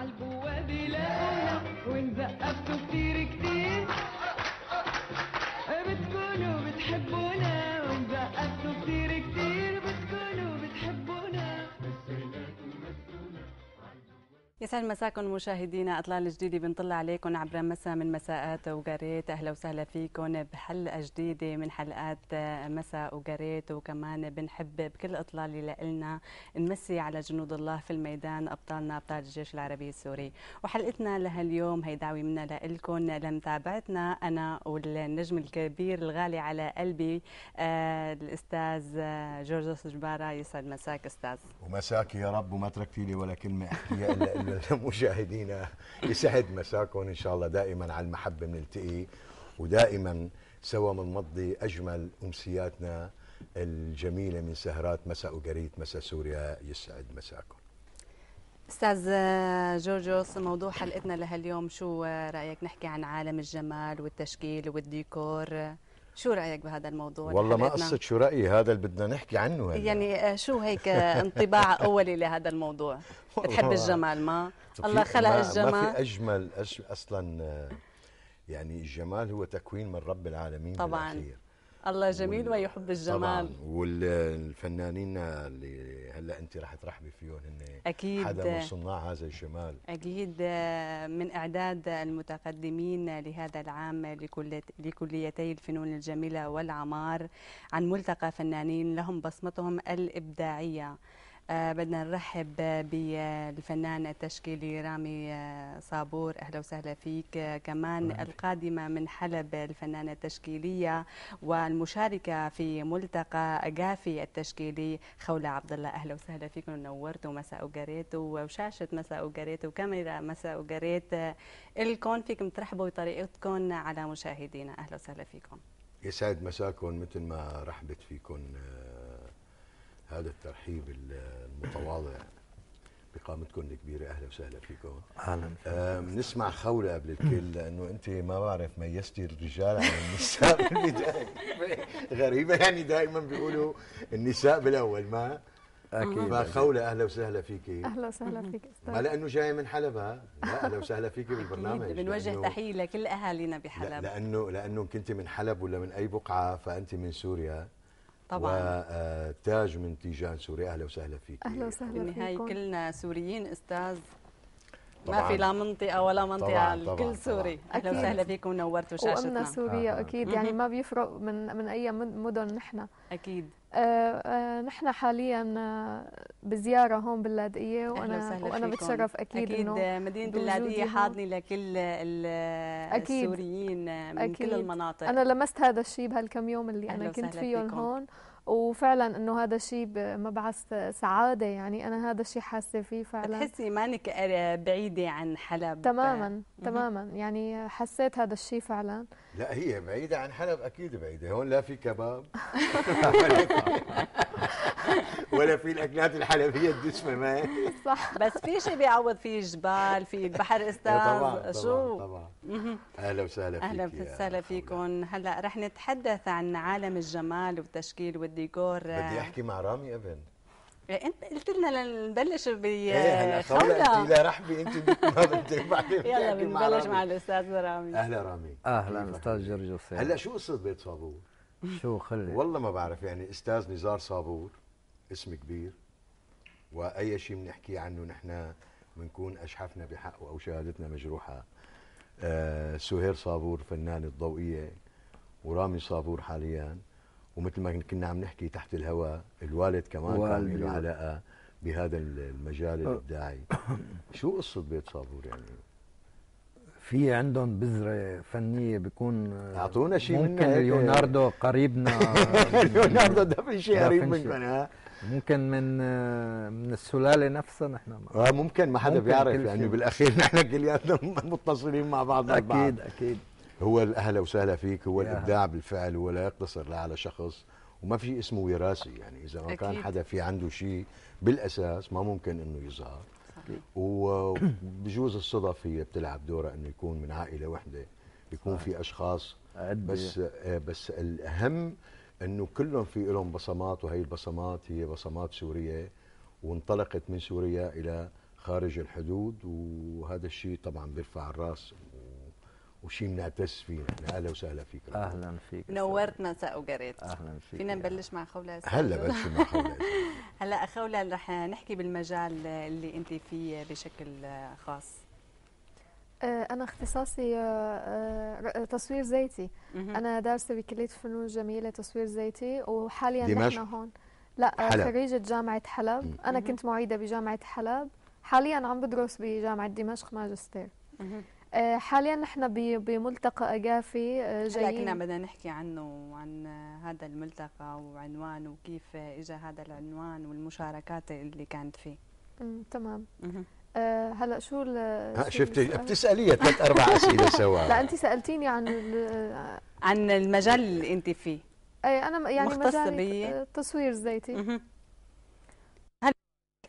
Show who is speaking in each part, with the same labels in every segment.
Speaker 1: على البواب لاقونا ونزقف
Speaker 2: يسعد مساكم مشاهدينا اطلال جديده بنطلع عليكم عبر مسا من مساءات وقريت اهلا وسهلا فيكم بحلقه جديده من حلقات مساء وقريت وكمان بنحب بكل اطلاله لنا نمسي على جنود الله في الميدان ابطالنا ابطال الجيش العربي السوري وحلقتنا لهاليوم هي دعوه منا لكم لمتابعتنا انا والنجم الكبير الغالي على قلبي آه، الاستاذ جورجوس جباره يسعد مساك استاذ
Speaker 3: ومساك يا رب وما تركتي لي ولا كلمه احكيها الا مشاهدينا يسعد مساكم ان شاء الله دائما على المحبه بنلتقي ودائما سوا بنمضي اجمل امسياتنا الجميله من سهرات مساء وقريت مساء سوريا يسعد مساكم
Speaker 2: استاذ جورجوس موضوع حلقتنا لهاليوم شو رايك نحكي عن عالم الجمال والتشكيل والديكور شو رايك بهذا الموضوع والله ما قصه شو رايي
Speaker 3: هذا اللي بدنا نحكي عنه هلا.
Speaker 2: يعني آه، شو هيك آه، انطباع اولي لهذا الموضوع بتحب الجمال ما الله خلق ما الجمال ما في
Speaker 3: اجمل اصلا آه، يعني الجمال هو تكوين من رب العالمين طبعا
Speaker 2: بالأخير. الله جميل وال... ويحب الجمال طبعا
Speaker 3: والفنانين اللي هلا انت راح ترحبي فيهم هن
Speaker 2: اكيد حدا من صناع
Speaker 3: هذا الجمال
Speaker 2: اكيد من اعداد المتقدمين لهذا العام لكل... لكليتي الفنون الجميله والعمار عن ملتقى فنانين لهم بصمتهم الابداعيه آه، بدنا نرحب بالفنان آه، التشكيلي رامي آه، صابور اهلا وسهلا فيك كمان القادمه من حلب الفنانه التشكيليه والمشاركه في ملتقى اجافي التشكيلي خوله عبد الله اهلا وسهلا فيكم ونورتوا مساء وقريت وشاشه مساء وقريت وكاميرا مساء وقريت الكون فيكم ترحبوا بطريقتكم على مشاهدينا اهلا وسهلا فيكم
Speaker 3: يسعد مساكم مثل ما رحبت فيكم هذا الترحيب المتواضع بقامتكم الكبيره اهلا وسهلا فيكم اهلا بنسمع خوله قبل الكل لانه انت ما بعرف ميزتي الرجال عن النساء بالبدايه غريبه يعني دائما بيقولوا النساء بالاول ما اكيد فخوله اهلا وسهلا فيكي
Speaker 4: اهلا وسهلا
Speaker 2: فيك استاذ ما لانه
Speaker 3: جايه من حلب لا اهلا وسهلا فيكي بالبرنامج بنوجه
Speaker 2: تحيه لكل اهالينا بحلب
Speaker 3: لانه لانه كنت من حلب ولا من اي بقعه فانت من سوريا طبعا وتاج من تيجان سوريا اهلا وسهلا فيك
Speaker 2: اهلا وسهلا فيكم كلنا سوريين استاذ ما في لا منطقه ولا منطقه الكل سوري اهلا وسهلا فيكم نورتوا شاشتنا وامنا سوريا آه. اكيد يعني ما
Speaker 4: بيفرق من من اي مدن نحن اكيد آه آه نحن حاليا آه، بزياره هون باللاذقيه وانا وانا بتشرف اكيد اكيد آه، مدينه اللاذقيه حاضنه
Speaker 2: لكل السوريين
Speaker 4: من أكيد. كل المناطق انا لمست هذا الشيء بهالكم يوم اللي انا كنت فيهم هون وفعلا انه هذا الشيء مبعث سعاده يعني انا هذا الشيء حاسه فيه فعلا
Speaker 2: بتحسي مانك بعيده عن حلب تماما
Speaker 4: تماما يعني حسيت هذا الشيء فعلا
Speaker 3: لا هي بعيده عن حلب اكيد بعيده هون لا في كباب ولا في الاكلات الحلبيه الدسمه ما
Speaker 2: صح بس في شيء بيعوض فيه جبال في البحر استاذ إيه، طبعا شو طبعا طبعا
Speaker 3: اهلا وسهلا فيك اهلا
Speaker 2: وسهلا فيكم هلا رح نتحدث عن عالم الجمال والتشكيل والديكور بدي احكي
Speaker 3: مع رامي ابن
Speaker 2: إيه، انت قلت لنا لنبلش ب ايه هلا انت لا رحبي انت ما بدك بعدين يلا بنبلش مع, مع الاستاذ رامي اهلا
Speaker 3: رامي اهلا استاذ جورج هلا شو قصه بيت صابور شو خلي والله ما بعرف يعني استاذ نزار صابور اسم كبير واي شيء بنحكيه عنه نحن بنكون اشحفنا بحقه او شهادتنا مجروحه أه سهير صابور فنان الضوئيه ورامي صابور حاليا ومثل ما كنا عم نحكي تحت الهواء الوالد كمان كان له علاقه بهذا المجال الابداعي شو قصه بيت صابور يعني
Speaker 1: في عندهم بذرة فنية بيكون آه،
Speaker 3: اعطونا شيء ممكن ليوناردو قريبنا ليوناردو ده في شيء قريب منكم
Speaker 1: ممكن من من السلاله نفسها نحن اه ممكن ما حدا بيعرف لانه يعني بالاخير نحن
Speaker 3: كلياتنا متصلين مع بعضنا اكيد بعض. اكيد هو اهلا وسهلا فيك هو الابداع بالفعل هو لا يقتصر لا على شخص وما في اسمه وراثي يعني اذا ما كان حدا في عنده شيء بالاساس ما ممكن انه يظهر وبجوز الصدف هي بتلعب دورها انه يكون من عائله وحده يكون صحيح. آه. في اشخاص بس آه، بس الاهم انه كلهم في لهم بصمات وهي البصمات هي بصمات سوريه وانطلقت من سوريا الى خارج الحدود وهذا الشيء طبعا بيرفع الراس وشيء بنعتز فيه نحن اهلا وسهلا فيك اهلا فيك نورتنا سا اهلا فيك فينا نبلش مع خوله هلا بلش مع
Speaker 2: خوله هلا خوله رح نحكي بالمجال اللي انت فيه بشكل خاص
Speaker 4: آه، أنا اختصاصي آه، آه، تصوير زيتي أنا دارسة بكلية فنون جميلة تصوير زيتي وحاليا دمشق. نحن هون لا حلب. خريجة جامعة حلب أنا كنت معيدة بجامعة حلب حاليا عم بدرس بجامعة دمشق ماجستير حاليا نحن بملتقى أجافي جايين كنا
Speaker 2: بدنا نحكي عنه وعن هذا الملتقى وعنوانه وكيف إجا هذا العنوان والمشاركات اللي كانت فيه
Speaker 4: تمام آه، هلا شو ال شفتي بتسالي ثلاث اربع اسئله سوا لا انت سالتيني عن
Speaker 2: عن المجال اللي انت فيه
Speaker 4: اي انا يعني مجال آه، تصوير زيتي
Speaker 2: هل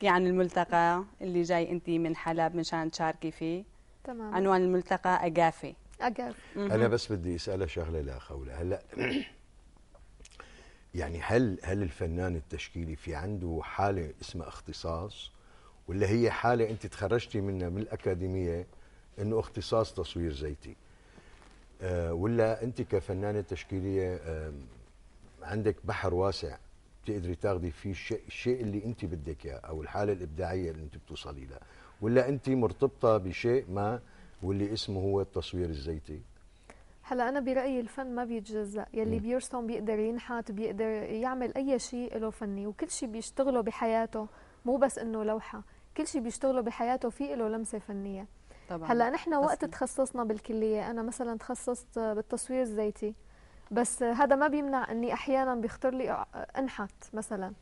Speaker 2: عن الملتقى اللي جاي انت من حلب مشان تشاركي فيه تمام عنوان الملتقى اجافي اجافي انا
Speaker 3: بس بدي اسالها شغله لا خولة هلا يعني هل هل الفنان التشكيلي في عنده حاله اسمها اختصاص واللي هي حاله انت تخرجتي منها من الاكاديميه انه اختصاص تصوير زيتي آه، ولا انت كفنانه تشكيليه عندك بحر واسع بتقدري تاخذي فيه الشيء, الشيء اللي انت بدك اياه او الحاله الابداعيه اللي انت بتوصلي لها ولا انت مرتبطه بشيء ما واللي اسمه هو التصوير الزيتي
Speaker 4: هلا انا برايي الفن ما بيتجزا يلي م. بيرسم بيقدر ينحت بيقدر يعمل اي شيء له فني وكل شيء بيشتغله بحياته مو بس انه لوحه كل شيء بيشتغله بحياته في له لمسه فنيه طبعا هلا نحن وقت تخصصنا بالكليه انا مثلا تخصصت بالتصوير الزيتي بس هذا ما بيمنع اني احيانا بيخطر لي انحت مثلا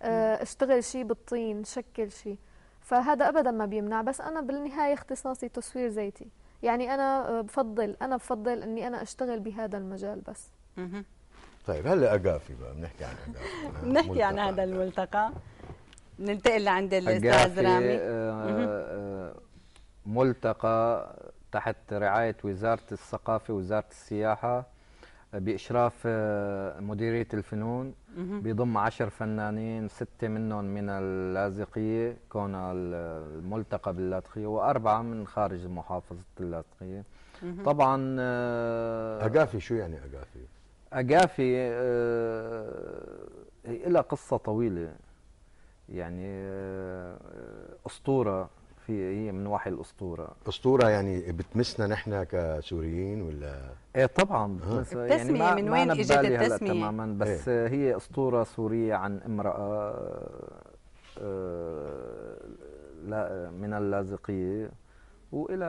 Speaker 4: آه، اشتغل شيء بالطين شكل شيء فهذا ابدا ما بيمنع بس انا بالنهايه اختصاصي تصوير زيتي يعني انا آه، بفضل انا بفضل اني انا اشتغل بهذا المجال بس
Speaker 3: طيب هلا اقافي بقى بنحكي عن اقافي
Speaker 4: بنحكي عن هذا الملتقى ننتقل لعند الاستاذ رامي آه،
Speaker 1: آه، ملتقى تحت رعايه وزاره الثقافه وزاره السياحه آه، باشراف مديريه الفنون بيضم عشر فنانين سته منهم من اللاذقيه كون الملتقى باللاذقيه واربعه من خارج محافظه اللاذقيه طبعا اقافي شو يعني اقافي؟ اقافي إلى قصه طويله يعني آه، اسطوره في هي من وحي الاسطوره اسطوره يعني
Speaker 3: بتمسنا نحن كسوريين ولا
Speaker 1: ايه طبعا آه. التسميه يعني ما من وين اجت التسميه تماما بس إيه؟ هي اسطوره سوريه عن امراه آه، لا من اللاذقيه والى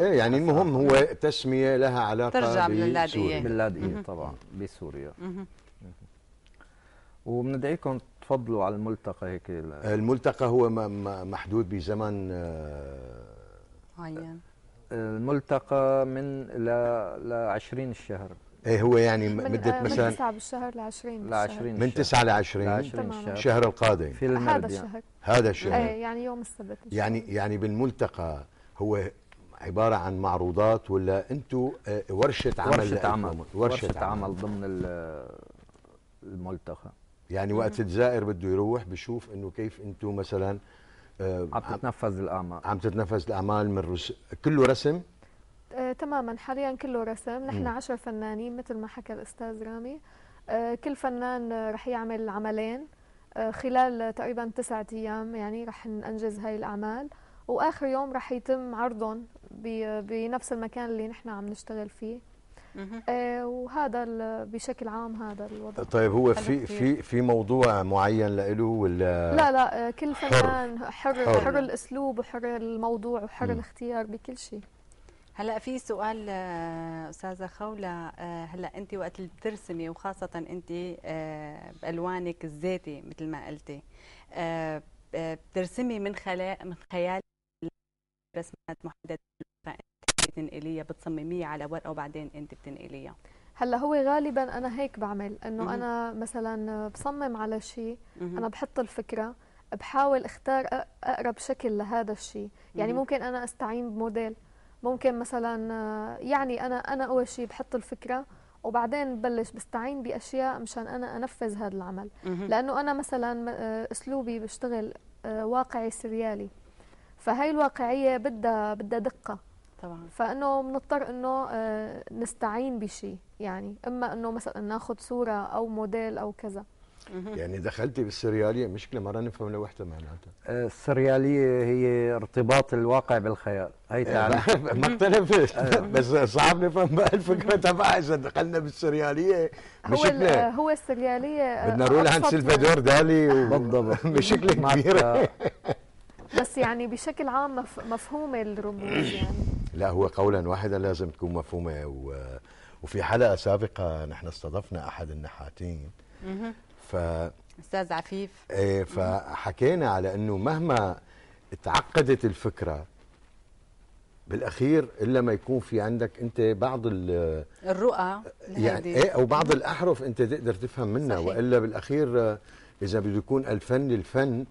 Speaker 1: ايه يعني المهم هو تسميه لها علاقه ترجع من اللاذقيه باللاذقيه طبعا بسوريا وبندعيكم تفضلوا على الملتقى هيك الملتقى هو محدود بزمن آه، معين الملتقى من ل 20 الشهر ايه هو يعني
Speaker 3: آه، مده مثلا من
Speaker 4: 9 بالشهر ل 20 ل 20 من 9
Speaker 1: ل
Speaker 3: 20 الشهر القادم في هذا الشهر هذا الشهر ايه
Speaker 4: يعني يوم السبت يعني
Speaker 3: يعني بالملتقى هو عباره عن معروضات ولا انتم آه، ورشه عمل ورشه عمل ورشه, عمل ضمن
Speaker 1: الملتقى
Speaker 3: يعني وقت الزائر بده يروح بشوف انه كيف انتم مثلا آه، عم تتنفذ الاعمال عم تتنفذ الاعمال من رس... كله رسم
Speaker 4: آه تماما حاليا كله رسم نحن عشر فنانين مثل ما حكى الاستاذ رامي آه كل فنان رح يعمل عملين آه، خلال تقريبا تسعة ايام يعني رح ننجز هاي الاعمال واخر يوم رح يتم عرضهم بنفس المكان اللي نحن عم نشتغل فيه آه، وهذا بشكل عام هذا الوضع طيب هو في في
Speaker 3: في موضوع معين له ولا لا
Speaker 4: لا آه، كل فنان حر حر, حر, حر الاسلوب وحر الموضوع وحر مم. الاختيار بكل شيء هلا في سؤال آه، استاذه
Speaker 2: خوله هلا انت وقت اللي بترسمي وخاصه انت بالوانك الزيتي مثل ما قلتي بترسمي من خلال من خيال رسمات محدده بتنقليها بتصمميها على ورقه وبعدين انت بتنقليها
Speaker 4: هلا هو غالبا انا هيك بعمل انه انا مثلا بصمم على شيء انا بحط الفكره بحاول اختار اقرب شكل لهذا الشيء يعني ممكن انا استعين بموديل ممكن مثلا يعني انا انا اول شيء بحط الفكره وبعدين ببلش بستعين باشياء مشان انا انفذ هذا العمل لانه انا مثلا اسلوبي بشتغل آه، واقعي سريالي فهي الواقعيه بدها بدها دقه طبعا فانه بنضطر انه آه، نستعين بشيء يعني اما انه مثلا ناخذ صوره او موديل او كذا يعني
Speaker 3: دخلتي بالسرياليه مشكله ما نفهم لوحده
Speaker 1: معناتها آه، السرياليه هي ارتباط الواقع بالخيال هي تعرف ما اختلفت بس صعب نفهم بقى
Speaker 3: الفكره تبعها اذا دخلنا بالسرياليه مش هو
Speaker 4: هو السرياليه آه، بدنا نروح عند سلفادور
Speaker 3: دالي بالضبط مشكله كبيره
Speaker 4: بس يعني بشكل عام مفهومه الرموز يعني
Speaker 3: لا هو قولا واحدا لازم تكون مفهومه و... وفي حلقه سابقه نحن استضفنا احد النحاتين ف
Speaker 2: استاذ عفيف
Speaker 3: ايه فحكينا على انه مهما تعقدت الفكره بالاخير الا ما يكون في عندك انت بعض الرؤى
Speaker 2: يعني ايه او بعض الاحرف
Speaker 3: انت تقدر تفهم منها صحيح. والا بالاخير اذا بده يكون الفن الفن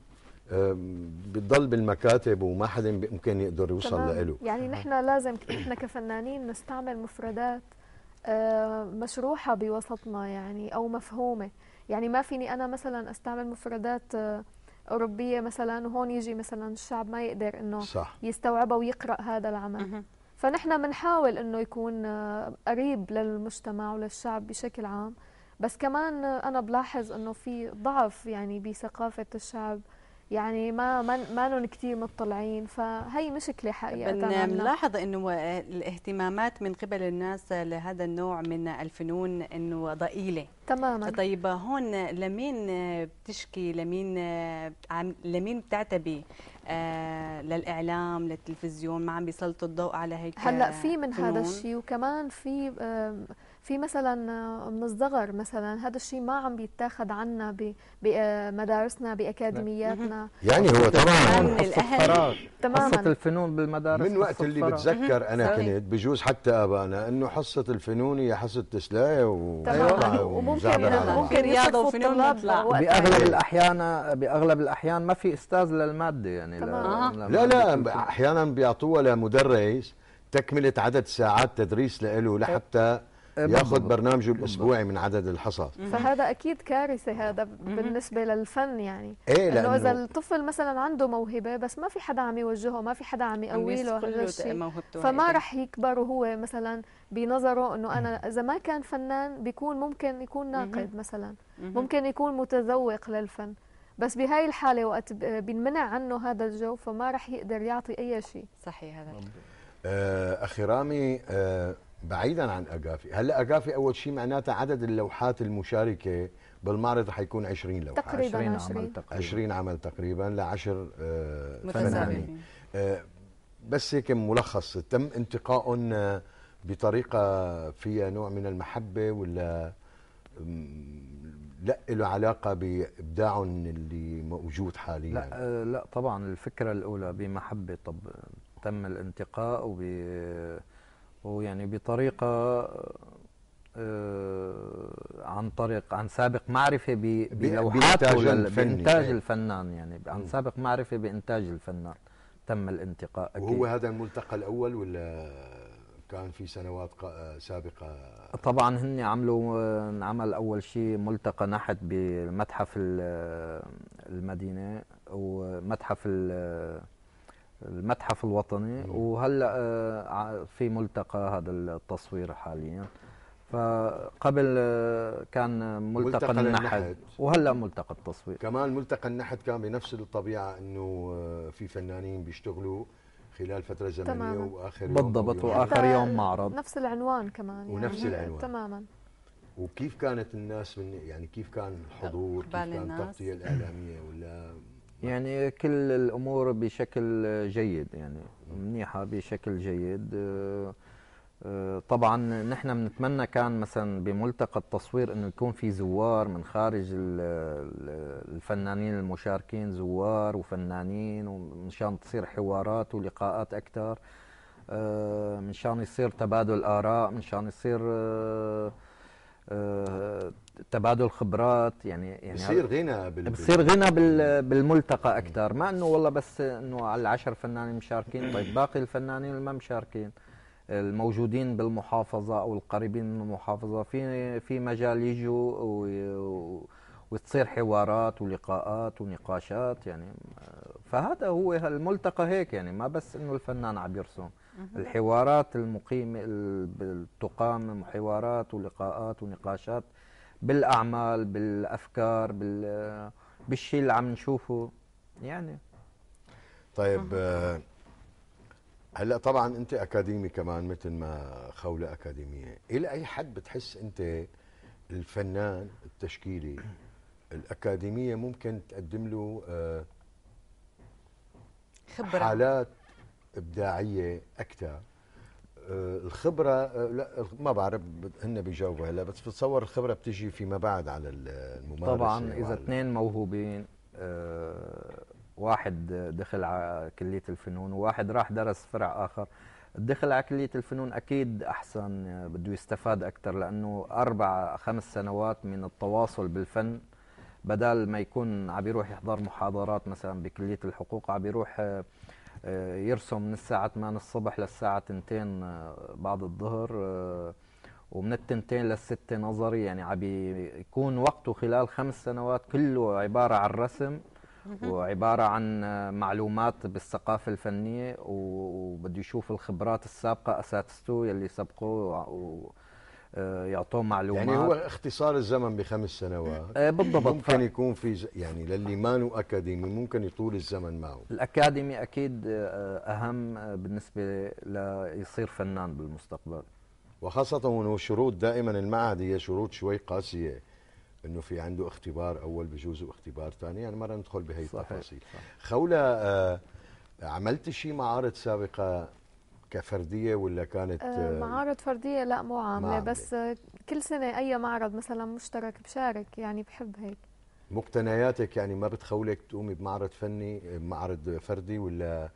Speaker 3: بتضل بالمكاتب وما حدا ممكن يقدر يوصل لإله
Speaker 4: يعني نحن لازم نحن كفنانين نستعمل مفردات أه، مشروحه بوسطنا يعني او مفهومه يعني ما فيني انا مثلا استعمل مفردات أه، اوروبيه مثلا وهون يجي مثلا الشعب ما يقدر انه صح. يستوعبها ويقرا هذا العمل فنحن بنحاول انه يكون أه، قريب للمجتمع وللشعب بشكل عام بس كمان انا بلاحظ انه في ضعف يعني بثقافه الشعب يعني ما ما مانن كثير مطلعين فهي مشكله حقيقه بنلاحظ
Speaker 2: انه الاهتمامات من قبل الناس لهذا النوع من الفنون انه ضئيله تماما طيب هون لمين بتشكي لمين لمين بتعتبي آه للاعلام للتلفزيون ما عم بيسلطوا الضوء على هيك هلا في من هذا الشيء
Speaker 4: وكمان في في مثلا آه، من الصغر مثلا هذا الشيء ما عم بيتاخد عنا بمدارسنا آه، باكاديمياتنا نعم. يعني هو طبعا الاهل تماما حصه
Speaker 3: الفنون بالمدارس من وقت اللي بتذكر انا كنت بجوز حتى ابانا انه حصه
Speaker 1: الفنون هي حصه تسلايه وممكن ممكن رياضه وفنون باغلب الاحيان باغلب الاحيان ما في استاذ للماده يعني آه. لا لا
Speaker 3: احيانا بيعطوها لمدرس تكمله عدد ساعات تدريس له لحتى ياخذ برنامجه الاسبوعي من عدد الحصص
Speaker 4: فهذا اكيد كارثه هذا بالنسبه للفن يعني إيه لانه اذا الطفل مثلا عنده موهبه بس ما في حدا عم يوجهه ما في حدا عم يقوي له فما رح يكبر وهو مثلا بنظره انه انا اذا ما كان فنان بيكون ممكن يكون ناقد مثلا ممكن يكون متذوق للفن بس بهاي الحاله وقت بينمنع عنه هذا الجو فما رح يقدر يعطي اي شيء صحيح هذا
Speaker 3: آه، اخي رامي أه بعيدا عن اجافي هلا اجافي اول شيء معناتها عدد اللوحات المشاركه بالمعرض حيكون 20 لوحه تقريبا 20 عمل تقريبا 20 عمل تقريبا لعشر آه، فنانين آه، بس هيك ملخص تم انتقائهم آه، بطريقه فيها نوع من المحبه ولا لا له علاقه
Speaker 1: بابداعهم اللي موجود حاليا لا لا طبعا الفكره الاولى بمحبه طب تم الانتقاء وب ويعني بطريقة آه، عن طريق عن سابق معرفة بلوحاته بإنتاج الفنان إيه. يعني عن سابق معرفة بإنتاج الفنان تم الانتقاء أكيد. وهو هذا
Speaker 3: الملتقى الأول ولا كان في سنوات سابقة
Speaker 1: طبعا هن عملوا انعمل آه، أول شيء ملتقى نحت بمتحف المدينة ومتحف المدينة المتحف الوطني وهلا آه، في ملتقى هذا التصوير حاليا فقبل آه، كان ملتقى, ملتقى النحت وهلا ملتقى التصوير
Speaker 3: كمان ملتقى النحت كان بنفس الطبيعه انه آه، في فنانين بيشتغلوا خلال فتره زمنيه تماماً. واخر يوم بالضبط واخر يوم معرض
Speaker 4: نفس العنوان كمان يعني. ونفس يعني العنوان تماما
Speaker 3: وكيف كانت الناس من يعني كيف كان الحضور كيف كان التغطيه الاعلاميه ولا
Speaker 1: يعني كل الامور بشكل جيد يعني منيحه بشكل جيد آه، آه، طبعا نحن بنتمنى كان مثلا بملتقى التصوير انه يكون في زوار من خارج الفنانين المشاركين زوار وفنانين ومشان تصير حوارات ولقاءات اكثر آه، مشان يصير تبادل اراء مشان يصير آه، تبادل خبرات يعني يعني بصير غنى بال... بصير غنى بال... بالملتقى اكثر ما انه والله بس انه على العشر فنانين مشاركين طيب باقي الفنانين اللي ما مشاركين الموجودين بالمحافظه او القريبين من المحافظه في في مجال يجوا و... وتصير حوارات ولقاءات ونقاشات يعني آه، فهذا هو الملتقى هيك يعني ما بس انه الفنان عم يرسم الحوارات المقيمة تقام حوارات ولقاءات ونقاشات بالأعمال بالأفكار بال بالشيء اللي عم نشوفه يعني طيب آه،
Speaker 3: هلا طبعا انت اكاديمي كمان مثل ما خوله اكاديميه الى اي حد بتحس انت الفنان التشكيلي الأكاديمية ممكن تقدم له آه،
Speaker 1: خبرة حالات
Speaker 3: ابداعيه اكثر آه، الخبره آه، لا ما بعرف هن بيجاوبوا هلا بس بتصور الخبره بتجي فيما بعد على
Speaker 1: الممارسه طبعا اذا اثنين موهوبين آه، واحد دخل على كليه الفنون وواحد راح درس فرع اخر الدخل على كليه الفنون اكيد احسن بده يستفاد اكثر لانه اربع خمس سنوات من التواصل بالفن بدل ما يكون عم يروح يحضر محاضرات مثلا بكليه الحقوق عم يروح آه، يرسم من الساعة 8 الصبح للساعة 2 آه، بعد الظهر آه، ومن التنتين للستة نظري يعني عم يكون وقته خلال خمس سنوات كله عبارة عن رسم وعبارة عن معلومات بالثقافة الفنية وبده يشوف الخبرات السابقة أساتذته يلي سبقوه آه، يعطوهم معلومات يعني هو اختصار الزمن بخمس سنوات آه، بالضبط
Speaker 3: ممكن ف... يكون
Speaker 1: في يعني للي مانو اكاديمي ممكن يطول الزمن معه الاكاديمي اكيد آه، اهم بالنسبه ليصير فنان بالمستقبل وخاصه انه
Speaker 3: شروط دائما المعهد هي شروط شوي قاسيه انه في عنده اختبار اول بجوز واختبار ثاني يعني ما ندخل بهي التفاصيل خوله عملت شيء معارض سابقه كفرديه ولا كانت آه، آه،
Speaker 4: معارض فرديه لا مو عامله معاملة. بس كل سنه اي معرض مثلا مشترك بشارك يعني بحب هيك
Speaker 3: مقتنياتك يعني ما بتخولك تقومي بمعرض فني معرض فردي ولا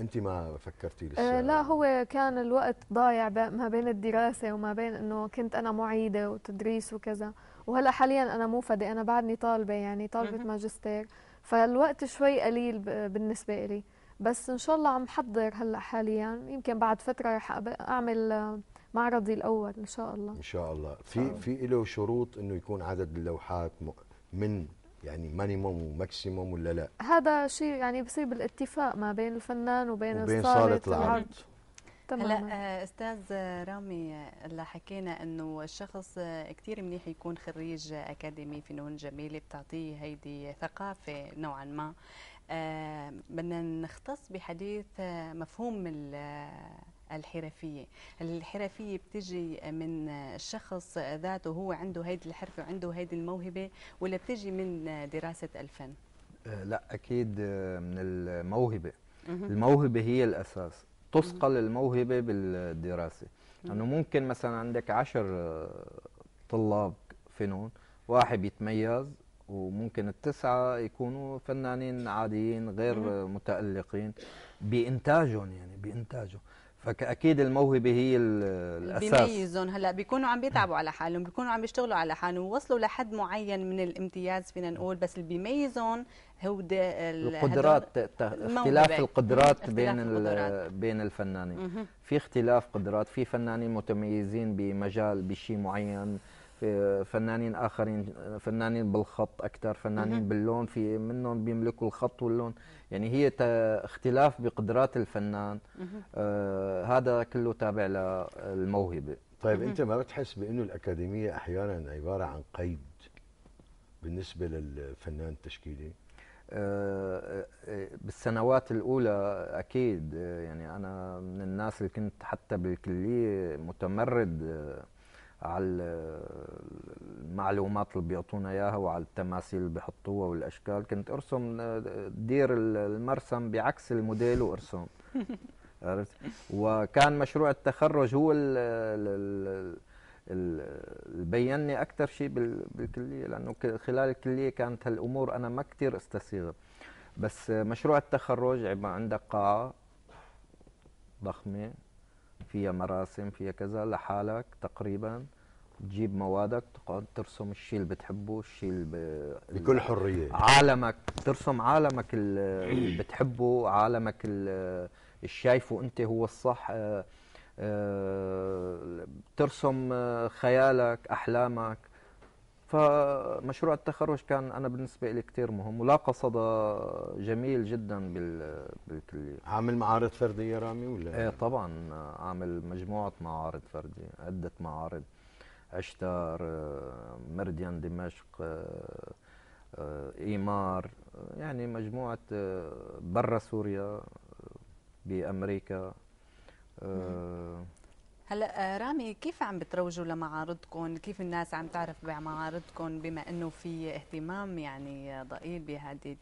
Speaker 3: انت ما فكرتي آه، لسه
Speaker 4: لا هو كان الوقت ضايع ما بين الدراسه وما بين انه كنت انا معيده وتدريس وكذا وهلا حاليا انا مو فدي انا بعدني طالبه يعني طالبه ماجستير فالوقت شوي قليل بالنسبه لي بس ان شاء الله عم حضر هلا حاليا يمكن بعد فتره رح اعمل آه، معرضي الاول ان شاء الله ان
Speaker 3: شاء الله في في له شروط انه يكون عدد اللوحات من يعني مينيموم وماكسيموم ولا لا
Speaker 4: هذا شيء يعني بصير بالاتفاق ما بين الفنان وبين, وبين صاله العرض تمام هلا آه، استاذ آه، رامي اللي
Speaker 2: حكينا انه الشخص كثير منيح يكون خريج اكاديمي فنون جميله بتعطيه هيدي ثقافه نوعا ما آه، بدنا نختص بحديث آه، مفهوم آه، الحرفيه الحرفيه بتجي من الشخص ذاته هو عنده هيدي الحرفه وعنده هيدي الموهبه ولا بتجي من دراسه الفن
Speaker 1: لا اكيد من الموهبه
Speaker 2: الموهبه
Speaker 1: هي الاساس تصقل الموهبه بالدراسه انه ممكن مثلا عندك عشر طلاب فنون واحد بيتميز وممكن التسعة يكونوا فنانين عاديين غير متألقين بإنتاجهم يعني بإنتاجهم فاكيد الموهبه هي الاساس بيميزهم
Speaker 2: هلا بيكونوا عم بيتعبوا على حالهم بيكونوا عم بيشتغلوا على حالهم ووصلوا لحد معين من الامتياز فينا نقول بس اللي بيميزهم هو القدرات
Speaker 1: اختلاف القدرات اختلاف بين القدرات. بين الفنانين في اختلاف قدرات في فنانين متميزين بمجال بشيء معين في فنانين اخرين فنانين بالخط اكثر فنانين باللون في منهم بيملكوا الخط واللون يعني هي اختلاف بقدرات الفنان آه هذا كله تابع للموهبه طيب انت ما
Speaker 3: بتحس بانه الاكاديميه احيانا عباره عن قيد بالنسبه للفنان
Speaker 1: التشكيلي آه، آه، آه، بالسنوات الاولى اكيد يعني انا من الناس اللي كنت حتى بالكليه متمرد على المعلومات اللي بيعطونا اياها وعلى التماثيل اللي بحطوها والاشكال كنت ارسم دير المرسم بعكس الموديل وارسم عرفت وكان مشروع التخرج هو اللي بيني اكثر شيء بالكليه لانه خلال الكليه كانت هالامور انا ما كثير استسيغها بس مشروع التخرج عندك قاعه ضخمه فيها مراسم فيها كذا لحالك تقريبا تجيب موادك تقعد ترسم الشيء اللي بتحبه الشيء اللي بكل حريه عالمك ترسم عالمك اللي بتحبه عالمك اللي شايفه انت هو الصح آه، آه، ترسم خيالك احلامك فمشروع التخرج كان انا بالنسبه لي كثير مهم ولاقى صدى جميل جدا بالكليه عامل معارض فرديه رامي ولا ايه طبعا عامل مجموعه معارض فرديه عده معارض عشتار مرديان دمشق ايمار يعني مجموعه برا سوريا بامريكا
Speaker 2: هلا آه، رامي كيف عم بتروجوا لمعارضكم؟ كيف الناس عم تعرف بمعارضكم بما انه في اهتمام يعني ضئيل بهذه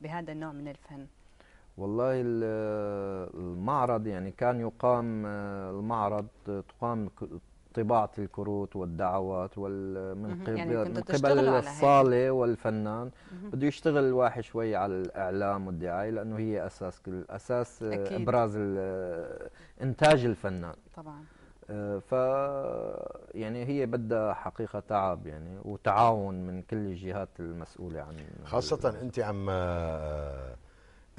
Speaker 2: بهذا النوع من الفن؟
Speaker 1: والله المعرض يعني كان يقام آه، المعرض تقام طباعة الكروت والدعوات يعني من قبل يعني من قبل الصالة والفنان بده يشتغل الواحد شوي على الإعلام والدعاية لأنه هي أساس كل أساس آه، أكيد. إبراز آه، إنتاج الفنان طبعا آه، ف يعني هي بدها حقيقه تعب يعني وتعاون من كل الجهات المسؤوله عن خاصه انت عم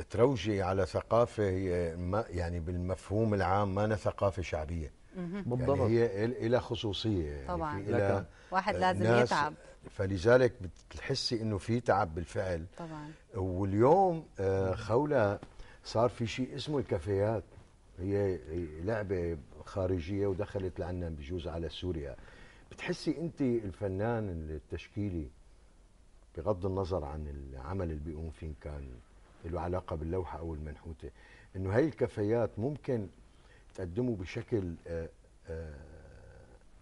Speaker 1: تروجي على ثقافه
Speaker 3: هي ما يعني بالمفهوم العام ما ثقافه شعبيه بالضبط يعني هي الى خصوصيه يعني طبعا في إلى
Speaker 2: واحد آه، لازم يتعب
Speaker 3: فلذلك بتحسي انه في تعب بالفعل طبعا واليوم آه، خوله صار في شيء اسمه الكافيات هي لعبه خارجيه ودخلت لعنا بجوز على سوريا بتحسي انت الفنان التشكيلي بغض النظر عن العمل اللي بيقوم فيه كان له علاقه باللوحه او المنحوته انه هاي الكافيات ممكن تقدمه بشكل آه، آه،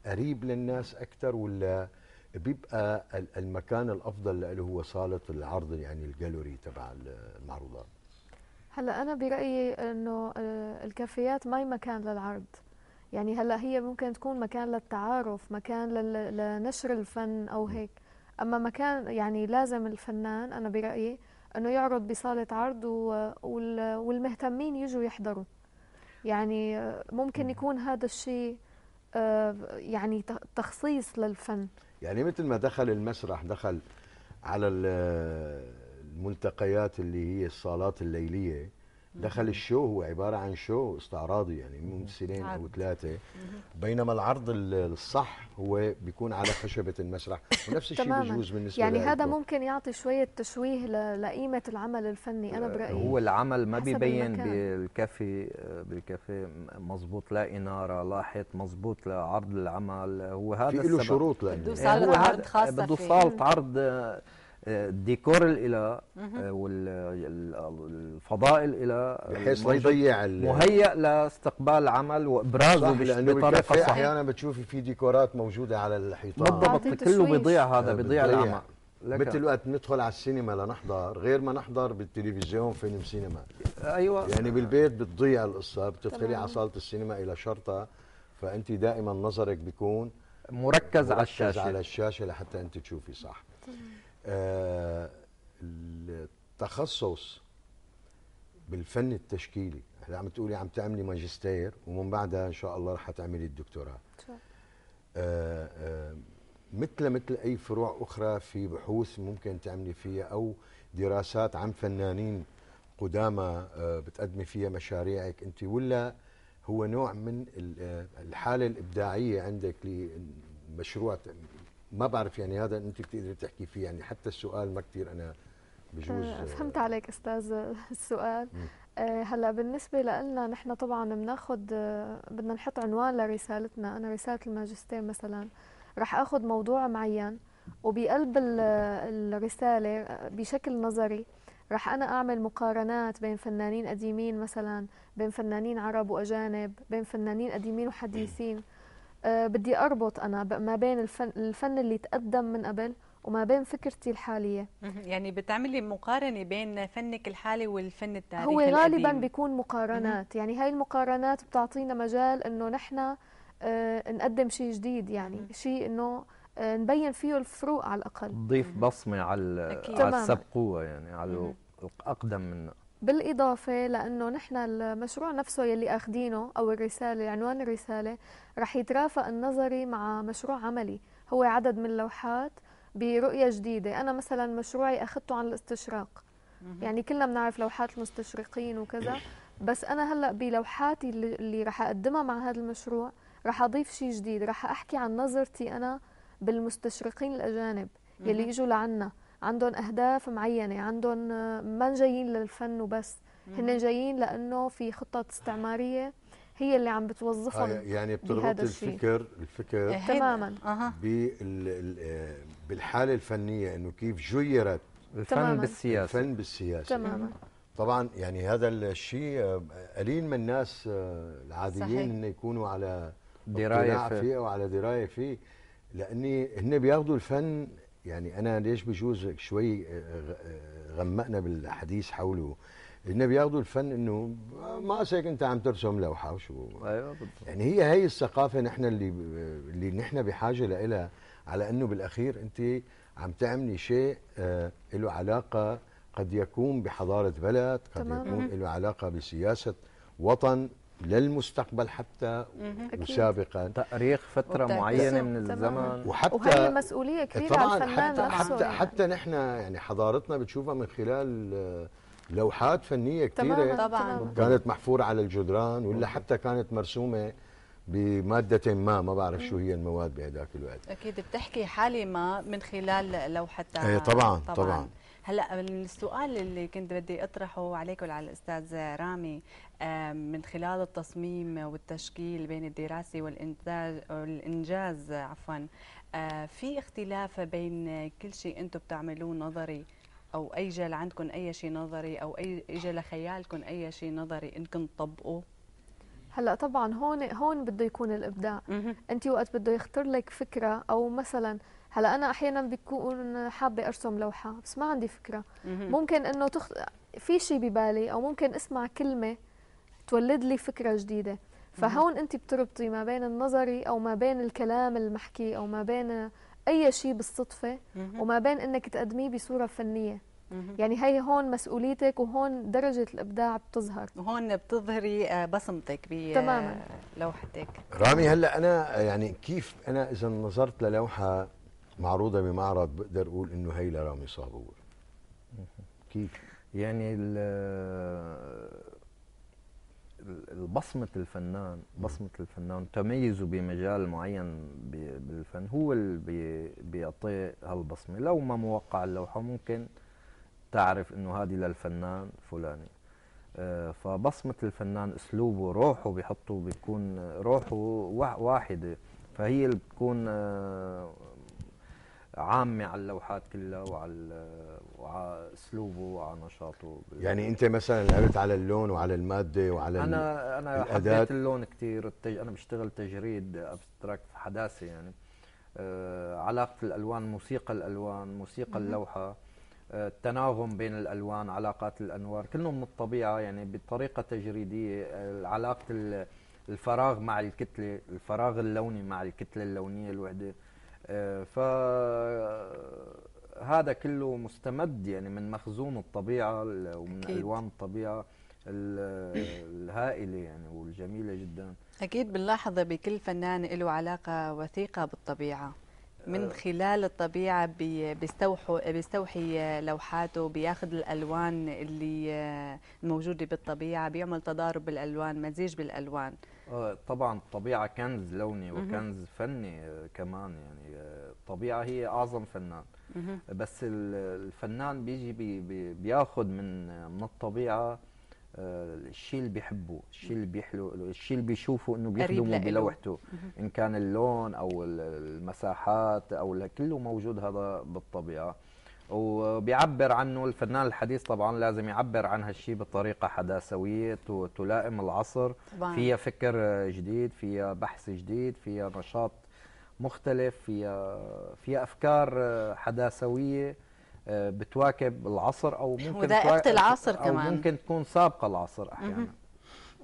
Speaker 3: قريب للناس اكثر ولا بيبقى المكان الافضل له هو صاله العرض يعني الجالوري تبع المعروضات
Speaker 4: هلا انا برايي انه آه، الكافيات ما هي مكان للعرض يعني هلا هي ممكن تكون مكان للتعارف مكان لنشر الفن او هيك اما مكان يعني لازم الفنان انا برايي انه يعرض بصاله عرض والمهتمين يجوا يحضروا يعني ممكن يكون هذا الشيء آه، يعني تخصيص للفن
Speaker 3: يعني مثل ما دخل المسرح دخل على الملتقيات اللي هي الصالات الليليه دخل الشو هو عباره عن شو استعراضي يعني ممثلين او ثلاثه بينما العرض الصح هو بيكون على خشبه المسرح ونفس الشيء بيجوز بالنسبه يعني هذا
Speaker 4: ممكن يعطي شويه تشويه لقيمه العمل الفني انا آه، برايي هو العمل ما بيبين
Speaker 1: بالكافي آه، بالكافي مضبوط لا اناره لا حيط مظبوط لعرض العمل هو هذا في له شروط لانه بده يعني صالة عرض خاصه صالة عرض ديكور الإله آه، والفضاء الإله بحيث ما يضيع مهيئ لاستقبال عمل وإبرازه بطريقة صحيحة أحيانا بتشوفي
Speaker 3: في ديكورات موجودة على
Speaker 1: الحيطان بالضبط كله بيضيع هذا آه، بيضيع العمل مثل وقت
Speaker 3: ندخل على السينما لنحضر غير ما نحضر بالتلفزيون فيلم سينما ايوه يعني بالبيت بتضيع القصه بتدخلي على صاله السينما الى شرطه فانت دائما نظرك بيكون
Speaker 1: مركز, مركز على الشاشه على
Speaker 3: الشاشه لحتى انت تشوفي صح التخصص بالفن التشكيلي احنا عم تقولي عم تعملي ماجستير ومن بعدها ان شاء الله رح تعملي الدكتوراه آه آه مثل مثل اي فروع اخرى في بحوث ممكن تعملي فيها او دراسات عن فنانين قدامى آه، بتقدمي فيها مشاريعك انت ولا هو نوع من آه، الحاله الابداعيه عندك لمشروع ما بعرف يعني هذا انت بتقدري تحكي فيه يعني حتى السؤال ما كثير انا بجوز آه، آه، فهمت
Speaker 4: عليك استاذ السؤال آه، هلا بالنسبه لنا نحن طبعا بناخذ بدنا نحط عنوان لرسالتنا انا رساله الماجستير مثلا رح اخذ موضوع معين وبقلب الرساله بشكل نظري رح أنا أعمل مقارنات بين فنانين قديمين مثلا بين فنانين عرب وأجانب بين فنانين قديمين وحديثين آه، بدي اربط انا ما بين الفن الفن اللي تقدم من قبل وما بين فكرتي الحاليه
Speaker 2: يعني بتعملي مقارنه بين فنك الحالي والفن التاريخي هو غالبا القديم.
Speaker 4: بيكون مقارنات يعني هاي المقارنات بتعطينا مجال انه نحن آه نقدم شيء جديد يعني شيء انه آه نبين فيه الفروق على الاقل
Speaker 1: نضيف بصمه على, على السبقوه يعني على الاقدم من
Speaker 4: بالإضافة لأنه نحن المشروع نفسه يلي أخدينه أو الرسالة عنوان الرسالة رح يترافق النظري مع مشروع عملي هو عدد من اللوحات برؤية جديدة أنا مثلا مشروعي أخذته عن الاستشراق يعني كلنا بنعرف لوحات المستشرقين وكذا بس أنا هلأ بلوحاتي اللي رح أقدمها مع هذا المشروع رح أضيف شيء جديد رح أحكي عن نظرتي أنا بالمستشرقين الأجانب يلي يجوا لعنا عندهم اهداف معينه عندهم ما جايين للفن وبس هن جايين لانه في خطط استعماريه هي اللي عم بتوظفهم يعني بتربط الفكر
Speaker 3: الفكر إيه، تماما بالحاله الفنيه انه كيف جيرت الفن تماماً. بالسياسه الفن بالسياسه تماما طبعا يعني هذا الشيء آه، قليل من الناس آه، العاديين انه يكونوا على درايه فيه. فيه وعلى درايه فيه لاني هن بياخذوا الفن يعني انا ليش بجوز شوي آه، آه، غمقنا بالحديث حوله انه بياخذوا الفن انه ما هيك انت عم ترسم لوحه وشو ايوه بالضبط يعني هي هي الثقافه نحن اللي آه، اللي نحن بحاجه لها على انه بالاخير انت عم تعملي شيء له علاقه قد يكون بحضاره بلد قد تمام. يكون له علاقه بسياسه وطن للمستقبل حتى وسابقا تأريخ فترة معينة من الزمن وحتى وهي مسؤولية كبيرة طبعا على الفنان حتى نفسه حتى, يعني. حتى نحن يعني حضارتنا بتشوفها من خلال آه، لوحات فنية كثيرة طبعا كانت محفورة على الجدران ولا حتى كانت مرسومة بمادة ما ما بعرف شو هي المواد بهداك الوقت
Speaker 2: أكيد بتحكي حالة ما من خلال لوحتها ايه طبعا طبعا, طبعاً. هلا السؤال اللي كنت بدي اطرحه عليك وعلى الاستاذ رامي من خلال التصميم والتشكيل بين الدراسة والإنتاج والإنجاز عفوا آه، في اختلاف بين كل شيء أنتم بتعملوه نظري أو أي جل عندكم أي شيء نظري أو أي إجا لخيالكم أي شيء نظري إنكم تطبقوه
Speaker 4: هلا طبعا هون هون بده يكون الابداع انت وقت بده يخطر لك فكره او مثلا هلا انا احيانا بكون حابه ارسم لوحه بس ما عندي فكره ممكن انه تخ... في شيء ببالي او ممكن اسمع كلمه تولد لي فكره جديده فهون انت بتربطي ما بين النظري او ما بين الكلام المحكي او ما بين اي شيء بالصدفه وما بين انك تقدميه بصوره فنيه يعني هي هون مسؤوليتك وهون درجة الإبداع بتظهر وهون بتظهري آه، بصمتك بلوحتك
Speaker 2: آه، رامي هلا
Speaker 3: أنا آه، يعني كيف أنا إذا نظرت للوحة معروضة بمعرض بقدر أقول إنه هي لرامي صابور
Speaker 1: كيف؟ يعني بصمة الفنان بصمة الفنان تميزه بمجال معين بالفن هو اللي بيعطي هالبصمة لو ما موقع اللوحة ممكن تعرف انه هذه للفنان فلاني آه، فبصمة الفنان اسلوبه روحه بيحطه بيكون روحه واحدة فهي اللي بتكون آه، عامة على اللوحات كلها وعلى وأسلوبه اسلوبه وعلى نشاطه يعني
Speaker 3: انت مثلا لعبت على اللون وعلى الماده وعلى انا انا الأداة. حبيت
Speaker 1: اللون كثير التج... انا بشتغل تجريد ابستراكت حداثة يعني آه علاقه الالوان موسيقى الالوان موسيقى اللوحه آه التناغم بين الالوان علاقات الانوار كله من الطبيعه يعني بطريقه تجريديه آه، علاقه الفراغ مع الكتله الفراغ اللوني مع الكتله اللونيه الوحده آه ف هذا كله مستمد يعني من مخزون الطبيعه ومن أكيد. الوان الطبيعه الهائله يعني والجميله جدا
Speaker 2: اكيد بنلاحظ بكل فنان له علاقه وثيقه بالطبيعه من أه. خلال الطبيعه بيستوحوا بيستوحي لوحاته بياخذ الالوان اللي الموجوده بالطبيعه بيعمل تضارب بالالوان مزيج بالالوان
Speaker 1: أه، طبعا الطبيعه كنز لوني وكنز فني أه، كمان يعني الطبيعه هي اعظم فنان بس الفنان بيجي بي بياخد من من الطبيعه آه، الشيء اللي بيحبه الشيء اللي بيحلو الشيء اللي بيشوفه انه بيخدمه بلوحته ان كان اللون او المساحات او كله موجود هذا بالطبيعه وبيعبر عنه الفنان الحديث طبعا لازم يعبر عن هالشيء بطريقه حداثويه تلائم العصر طبعا. فيها فكر جديد فيها بحث جديد فيها نشاط مختلف فيها فيها افكار آه، حداثويه آه، بتواكب العصر او ممكن
Speaker 3: وذائقه
Speaker 2: العصر أو كمان ممكن
Speaker 1: تكون سابقه العصر
Speaker 2: احيانا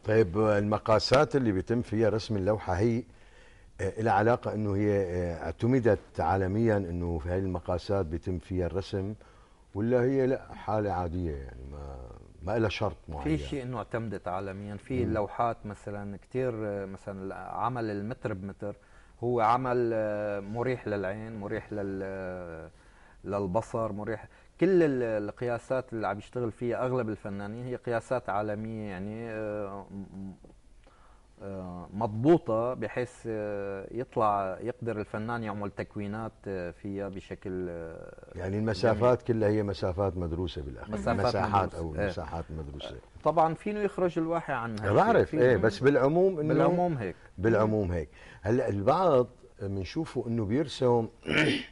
Speaker 3: طيب المقاسات اللي بيتم فيها رسم اللوحه هي آه، لها علاقه انه هي اعتمدت عالميا انه في هاي المقاسات بيتم فيها الرسم ولا هي لا حاله عاديه يعني ما ما لها شرط معين في شيء
Speaker 1: انه اعتمدت عالميا في لوحات مثلا كثير مثلا عمل المتر بمتر هو عمل آه، مريح للعين مريح لل آه، للبصر مريح كل القياسات اللي عم يشتغل فيها اغلب الفنانين هي قياسات عالميه يعني آه، آه، مضبوطه بحيث آه، يطلع يقدر الفنان يعمل تكوينات آه، فيها بشكل يعني المسافات
Speaker 3: جميل. كلها هي مسافات مدروسه بالأخير مسافات مساحات مدروسة. او مساحات إيه. مدروسه
Speaker 1: طبعا فينه يخرج الواحد عنها بعرف ايه بس
Speaker 3: بالعموم انه بالعموم هيك بالعموم هيك هلا البعض بنشوفه انه بيرسم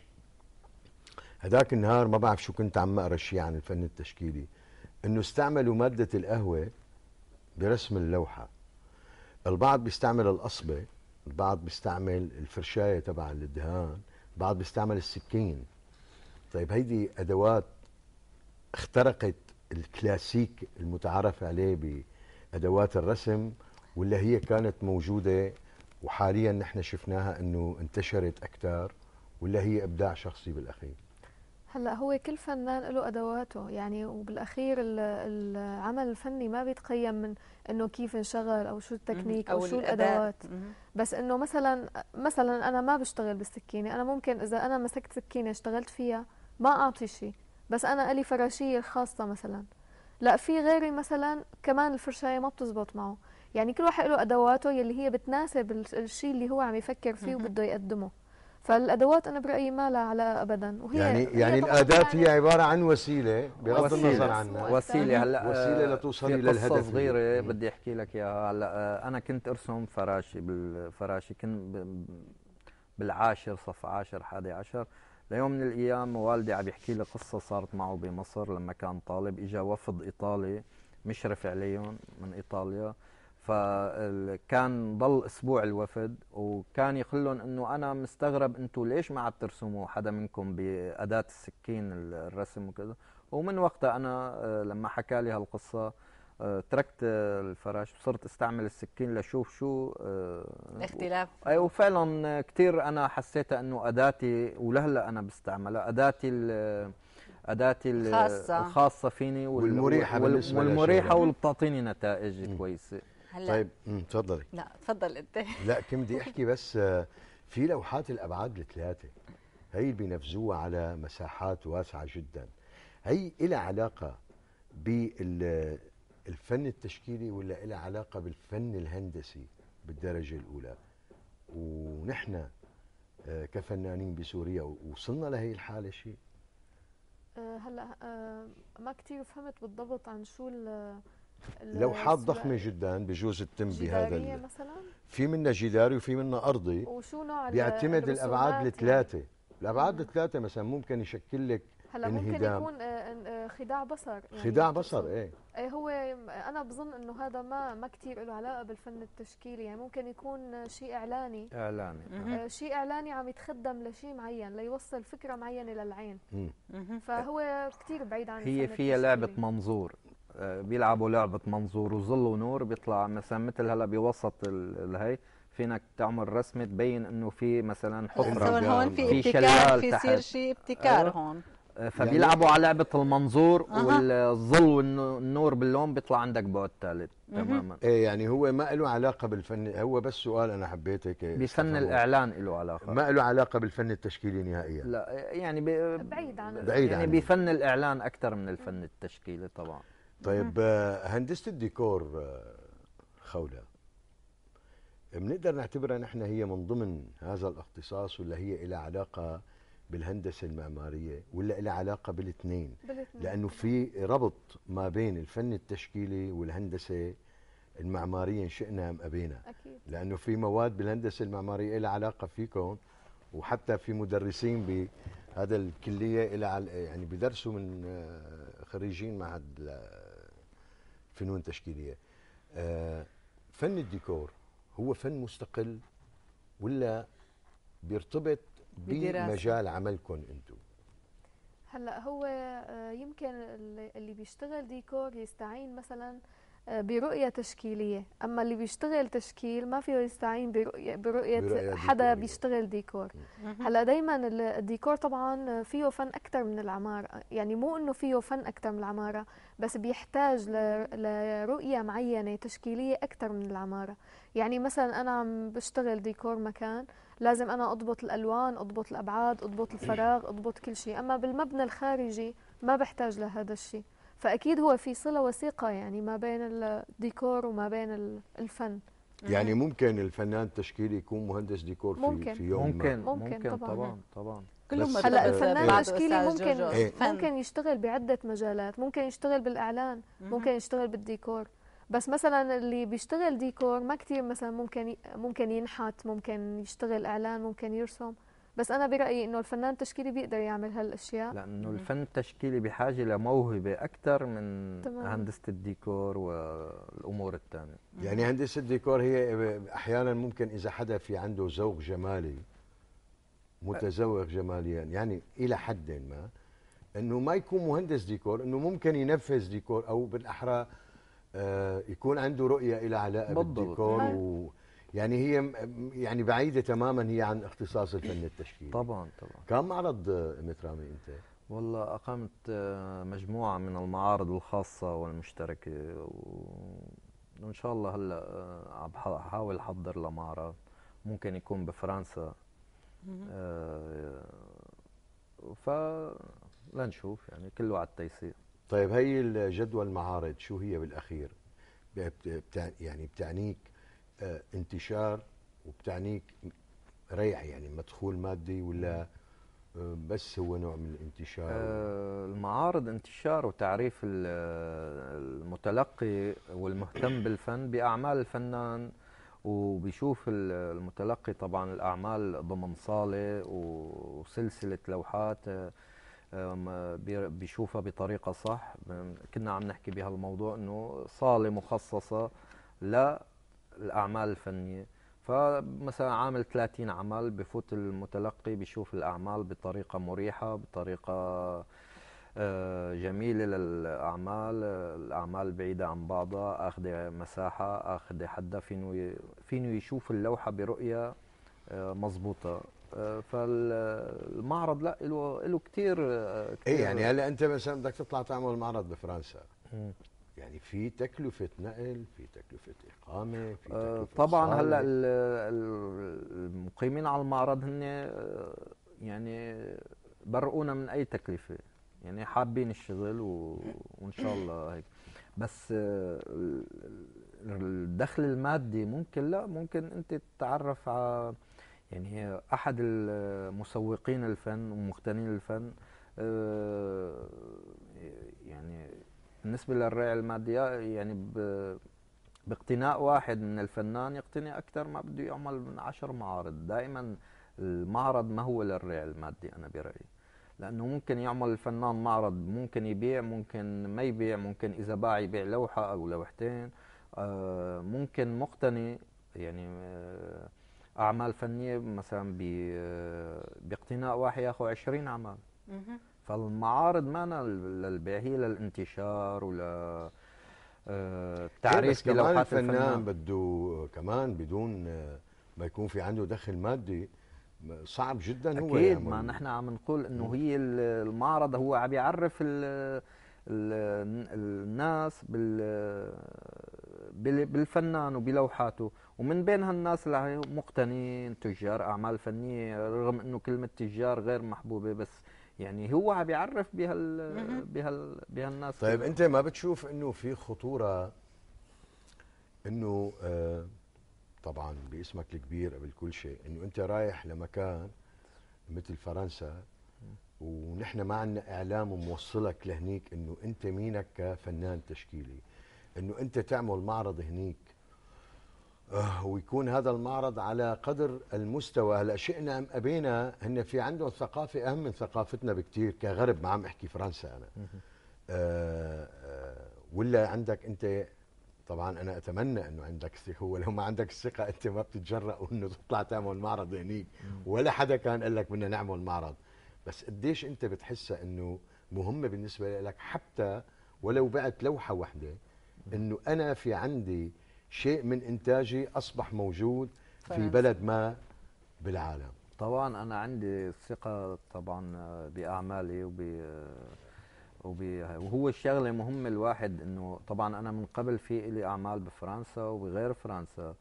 Speaker 3: هذاك النهار ما بعرف شو كنت عم اقرا شيء عن الفن التشكيلي انه استعملوا ماده القهوه برسم اللوحه البعض بيستعمل القصبة البعض بيستعمل الفرشاية تبع الدهان البعض بيستعمل السكين طيب هيدي أدوات اخترقت الكلاسيك المتعارف عليه بأدوات الرسم ولا هي كانت موجودة وحاليا نحن شفناها أنه انتشرت أكثر ولا هي إبداع شخصي بالأخير
Speaker 4: هلا هو كل فنان له ادواته يعني وبالاخير العمل الفني ما بيتقيم من انه كيف انشغل او شو التكنيك او, أو شو الادوات بس انه مثلا مثلا انا ما بشتغل بالسكينه انا ممكن اذا انا مسكت سكينه اشتغلت فيها ما اعطي شيء بس انا الي فراشيه الخاصه مثلا لا في غيري مثلا كمان الفرشايه ما بتزبط معه يعني كل واحد له ادواته يلي هي بتناسب الشيء اللي هو عم يفكر فيه وبده يقدمه فالادوات انا برايي ما لها علاقه ابدا وهي يعني يعني الاداه
Speaker 3: يعني هي عباره عن
Speaker 1: وسيله بغض النظر عنها وسيله هلا وسيله لتوصلي للهدف قصه صغيره بدي احكي لك اياها هلا آه، انا كنت ارسم فراشي بالفراشي كنت بالعاشر صف عاشر حادي عشر ليوم من الايام والدي عم يحكي لي قصه صارت معه بمصر لما كان طالب اجى وفد ايطالي مشرف عليهم من ايطاليا فكان ضل اسبوع الوفد وكان لهم انه انا مستغرب انتم ليش ما عم ترسموا حدا منكم باداه السكين الرسم وكذا ومن وقتها انا آه، لما حكى لي هالقصه آه، تركت الفراش وصرت استعمل السكين لشوف شو آه، الاختلاف اي وفعلا كثير انا حسيتها انه اداتي ولهلا انا بستعملها اداتي اداتي
Speaker 2: الخاصه
Speaker 1: الخاصه فيني والمريحه والمريحه واللي بتعطيني نتائج كويسه
Speaker 3: هلا طيب تفضلي
Speaker 2: لا تفضل انت
Speaker 3: لا كم بدي احكي بس آه، في لوحات الابعاد الثلاثه هي بينفذوها على مساحات واسعه جدا هي لها علاقه بالفن التشكيلي ولا لها علاقه بالفن الهندسي بالدرجه الاولى ونحن آه، كفنانين بسوريا وصلنا لهي الحاله شيء
Speaker 4: آه، هلا ما كتير فهمت بالضبط عن شو لوحات ضخمه
Speaker 3: جدا بجوز تتم بهذا مثلا في منا جداري وفي منا ارضي وشو نوع بيعتمد الابعاد يعني؟ الثلاثه الابعاد الثلاثه مثلا ممكن يشكل لك هلا انهدام. ممكن
Speaker 4: يكون آه، آه، خداع بصر يعني خداع بصر ايه ايه هو انا بظن انه هذا ما ما كثير له علاقه بالفن التشكيلي يعني ممكن يكون شيء اعلاني
Speaker 1: اعلاني آه،
Speaker 4: شيء اعلاني عم يتخدم لشيء معين ليوصل فكره معينه للعين فهو كثير بعيد عن هي فيها لعبه
Speaker 1: منظور بيلعبوا لعبه منظور وظل ونور بيطلع مثلا مثل هلا بوسط الهي فينك تعمل رسمه تبين انه في مثلا حفره هون في ابتكار في شيء
Speaker 2: ابتكار أيوه. هون
Speaker 1: آه، فبيلعبوا يعني على لعبه المنظور أه. والظل والنور باللون بيطلع عندك بعد ثالث تماما ايه يعني هو ما له علاقه بالفن هو بس سؤال انا حبيت هيك إيه، بفن الاعلان له علاقه
Speaker 3: ما له علاقه بالفن التشكيلي نهائيا
Speaker 1: لا يعني بعيد عن بعيد يعني بفن الاعلان اكثر من الفن التشكيلي طبعا
Speaker 3: طيب آه، هندسه الديكور آه، خوله آه، بنقدر نعتبرها نحن هي من ضمن هذا الاختصاص ولا هي لها علاقه بالهندسه المعماريه ولا لها علاقه بالاثنين لانه في ربط ما بين الفن التشكيلي والهندسه المعماريه ان شئنا ام ابينا أكيد. لانه في مواد بالهندسه المعماريه لها علاقه فيكم وحتى في مدرسين بهذا الكليه لها يعني بدرسوا من خريجين معهد فنون تشكيليه آه، فن الديكور هو فن مستقل ولا بيرتبط بمجال عملكم انتم
Speaker 4: هلا هو آه، يمكن اللي بيشتغل ديكور يستعين مثلا برؤية تشكيلية أما اللي بيشتغل تشكيل ما فيه يستعين برؤية, برؤية, برؤية حدا ديكور. بيشتغل ديكور هلا دايما الديكور طبعا فيه فن أكثر من العمارة يعني مو أنه فيه فن أكثر من العمارة بس بيحتاج لرؤية معينة تشكيلية أكثر من العمارة يعني مثلا أنا عم بشتغل ديكور مكان لازم أنا أضبط الألوان أضبط الأبعاد أضبط الفراغ أضبط كل شيء أما بالمبنى الخارجي ما بحتاج لهذا الشيء فاكيد هو في صله وثيقه يعني ما بين الديكور وما بين الفن يعني
Speaker 3: ممكن الفنان التشكيلي يكون مهندس ديكور ممكن. في يوم ممكن ما. ممكن, ممكن طبعا طبعا, كلهم هلا الفنان
Speaker 4: التشكيلي ممكن ايه؟ ممكن يشتغل بعده مجالات ممكن يشتغل بالاعلان ممكن يشتغل بالديكور بس مثلا اللي بيشتغل ديكور ما كثير مثلا ممكن ممكن ينحت ممكن يشتغل اعلان ممكن يرسم بس انا برايي انه الفنان التشكيلي بيقدر يعمل هالاشياء لانه الفن
Speaker 1: التشكيلي بحاجه لموهبه اكثر من تمام. هندسه الديكور والامور الثانيه يعني
Speaker 3: هندسه الديكور هي احيانا ممكن اذا حدا في عنده ذوق جمالي متذوق جماليا يعني الى حد ما انه ما يكون مهندس ديكور انه ممكن ينفذ ديكور او بالاحرى آه، يكون عنده رؤيه الى علاقه بالضبط. بالديكور نعم. و... يعني هي يعني بعيده تماما هي عن اختصاص
Speaker 1: الفن التشكيلي طبعا طبعا كم معرض مترامي انت والله اقمت آه، مجموعه من المعارض الخاصه والمشتركه وان شاء الله هلا آه، عم بحاول احضر لمعرض ممكن يكون بفرنسا آه، ف لنشوف يعني كله على
Speaker 3: التيسير طيب هي الجدول المعارض شو هي بالاخير بتع... يعني بتعنيك آه، انتشار وبتعنيك ريح يعني مدخول مادي ولا آه، بس هو نوع من الانتشار
Speaker 1: آه، المعارض انتشار وتعريف المتلقي والمهتم بالفن باعمال الفنان وبيشوف المتلقي طبعا الاعمال ضمن صاله وسلسله لوحات بيشوفها بطريقه صح كنا عم نحكي بهالموضوع انه صاله مخصصه لا الاعمال الفنيه فمثلا عامل 30 عمل بفوت المتلقي بيشوف الاعمال بطريقه مريحه بطريقه آه، جميلة للأعمال الأعمال بعيدة عن بعضها أخذ مساحة أخذ حدا فينو فينو يشوف اللوحة برؤية آه، مضبوطة آه، فالمعرض لا له له كثير ايه يعني هلا انت مثلا بدك
Speaker 3: تطلع تعمل معرض بفرنسا يعني في تكلفه نقل في تكلفه
Speaker 1: اقامه في آه، تكلفة طبعا هلا المقيمين على المعرض هن آه، يعني برقونا من اي تكلفه يعني حابين الشغل و... وان شاء الله هيك بس آه، الدخل المادي ممكن لا ممكن انت تتعرف على يعني احد المسوقين الفن ومقتنين الفن يعني بالنسبة للريع المادية يعني ب... باقتناء واحد من الفنان يقتني أكثر ما بده يعمل من عشر معارض دائما المعرض ما هو للريع المادي أنا برأيي لأنه ممكن يعمل الفنان معرض ممكن يبيع ممكن ما يبيع ممكن إذا باع يبيع لوحة أو لوحتين آه، ممكن مقتني يعني آه، أعمال فنية مثلا آه، باقتناء واحد ياخذ 20 عمل فالمعارض مانا للبيع هي للانتشار ولا التعريف آه، إيه، كمان الفنان, الفنان
Speaker 3: بده كمان بدون ما يكون في عنده دخل مادي
Speaker 1: صعب جدا أكيد هو اكيد ما نحن عم نقول انه هي المعرض هو عم يعرف ال الناس بال بالفنان وبلوحاته ومن بين هالناس اللي مقتنين تجار اعمال فنيه رغم انه كلمه تجار غير محبوبه بس يعني هو عم بيعرف بهال بهال بهالناس طيب انت
Speaker 3: ما بتشوف انه في خطوره انه آه، طبعا باسمك الكبير قبل كل شيء انه انت رايح لمكان مثل فرنسا ونحن ما عندنا اعلام موصلك لهنيك انه انت مينك كفنان تشكيلي انه انت تعمل معرض هنيك آه، ويكون هذا المعرض على قدر المستوى هلا شئنا ام ابينا هن في عندهم ثقافه اهم من ثقافتنا بكثير كغرب ما عم احكي فرنسا انا آه،, آه ولا عندك انت طبعا انا اتمنى انه عندك الثقه ولو ما عندك الثقه انت ما بتتجرأ انه تطلع تعمل معرض هنيك ولا حدا كان قال لك بدنا نعمل معرض بس قديش انت بتحسها انه مهمه بالنسبه لك حتى ولو بعت لوحه واحده انه انا في عندي شيء من إنتاجي أصبح موجود في بلد ما بالعالم طبعا
Speaker 1: أنا عندي ثقة طبعا بأعمالي وب وهو الشغله مهمه الواحد انه طبعا انا من قبل في لي اعمال بفرنسا وبغير فرنسا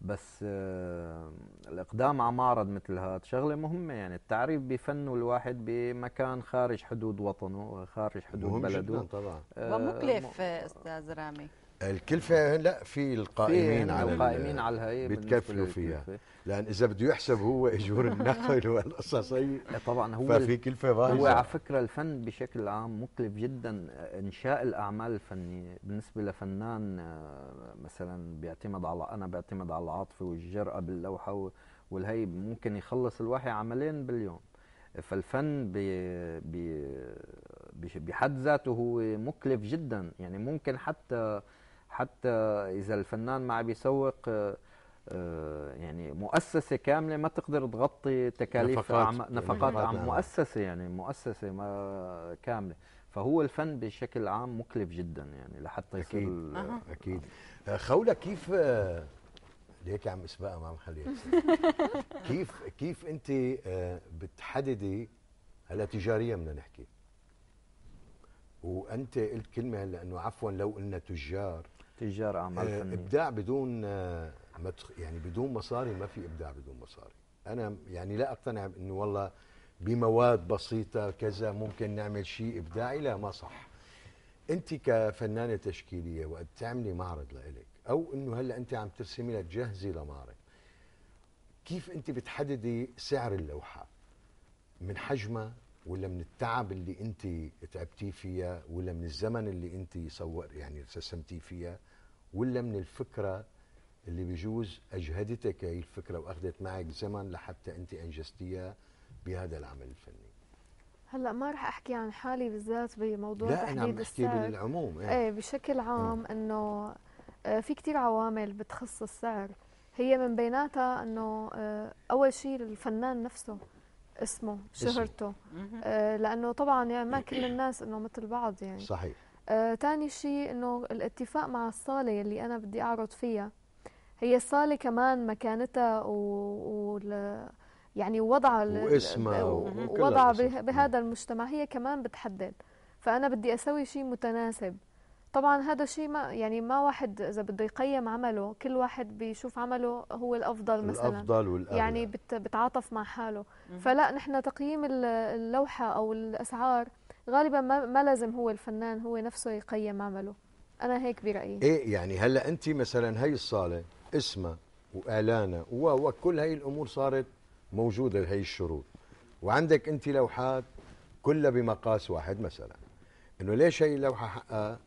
Speaker 1: بس آه الاقدام على معرض مثل هذا شغله مهمه يعني التعريف بفنه الواحد بمكان خارج حدود وطنه خارج حدود مهم بلده جداً طبعا آه
Speaker 2: ومكلف آه، استاذ رامي
Speaker 1: الكلفه لا في
Speaker 2: القائمين
Speaker 1: على القائمين على هي بيتكفلوا فيها
Speaker 3: لان اذا بده يحسب هو اجور النقل
Speaker 1: والقصصي طبعا هو ففي كلفه بايظه هو على فكره الفن بشكل عام مكلف جدا انشاء الاعمال الفنيه بالنسبه لفنان آه، مثلا بيعتمد على انا بعتمد على العاطفه والجراه باللوحه والهي ممكن يخلص الواحد عملين باليوم فالفن بحد ذاته هو مكلف جدا يعني ممكن حتى حتى اذا الفنان ما عم يسوق آه، آه، يعني مؤسسه كامله ما تقدر تغطي تكاليف نفقات, عم نفقات عم نعم. مؤسسه يعني مؤسسه ما كامله فهو الفن بشكل عام مكلف جدا يعني لحتى يصير اكيد أه. اكيد خولة كيف
Speaker 3: آه، ليك عم اسبقها ما عم خليها كيف كيف انت بتحددي هلا تجاريا بدنا نحكي وانت قلت كلمه هلا انه عفوا لو قلنا تجار تجار اعمال آه، فنيه ابداع بدون آه، يعني بدون مصاري ما في ابداع بدون مصاري انا يعني لا اقتنع انه والله بمواد بسيطه كذا ممكن نعمل شيء ابداعي لا ما صح انت كفنانه تشكيليه وقت تعملي معرض لإلك او انه هلا انت عم ترسمي لتجهزي لمعرض كيف انت بتحددي سعر اللوحه من حجمها ولا من التعب اللي انت تعبتيه فيها ولا من الزمن اللي انت صور يعني رسمتيه فيها ولا من الفكره اللي بجوز اجهدتك هي الفكره واخذت معك زمن لحتى انت انجزتيها بهذا العمل الفني
Speaker 4: هلا ما رح احكي عن حالي بالذات بموضوع لا انا عم بحكي بالعموم ايه, ايه بشكل عام انه آه، في كثير عوامل بتخص السعر هي من بيناتها انه آه، اول شيء الفنان نفسه اسمه شهرته آه، لانه طبعا يعني ما كل الناس انه مثل بعض يعني صحيح آه تاني شيء انه الاتفاق مع الصالة يلي انا بدي اعرض فيها هي الصالة كمان مكانتها و... و... يعني وضع واسمها ووضع ب... بهذا المجتمع هي كمان بتحدد فانا بدي اسوي شيء متناسب طبعا هذا الشيء ما يعني ما واحد اذا بده يقيم عمله كل واحد بيشوف عمله هو الافضل مثلا الافضل والأولى يعني بت بتعاطف مع حاله فلا نحن تقييم اللوحه او الاسعار غالبا ما, ما لازم هو الفنان هو نفسه يقيم عمله انا هيك برايي ايه
Speaker 3: يعني هلا انت مثلا هي الصاله اسمها والانا وكل هي الامور صارت موجوده هي الشروط وعندك انت لوحات كلها بمقاس واحد مثلا انه ليش هي اللوحه حقها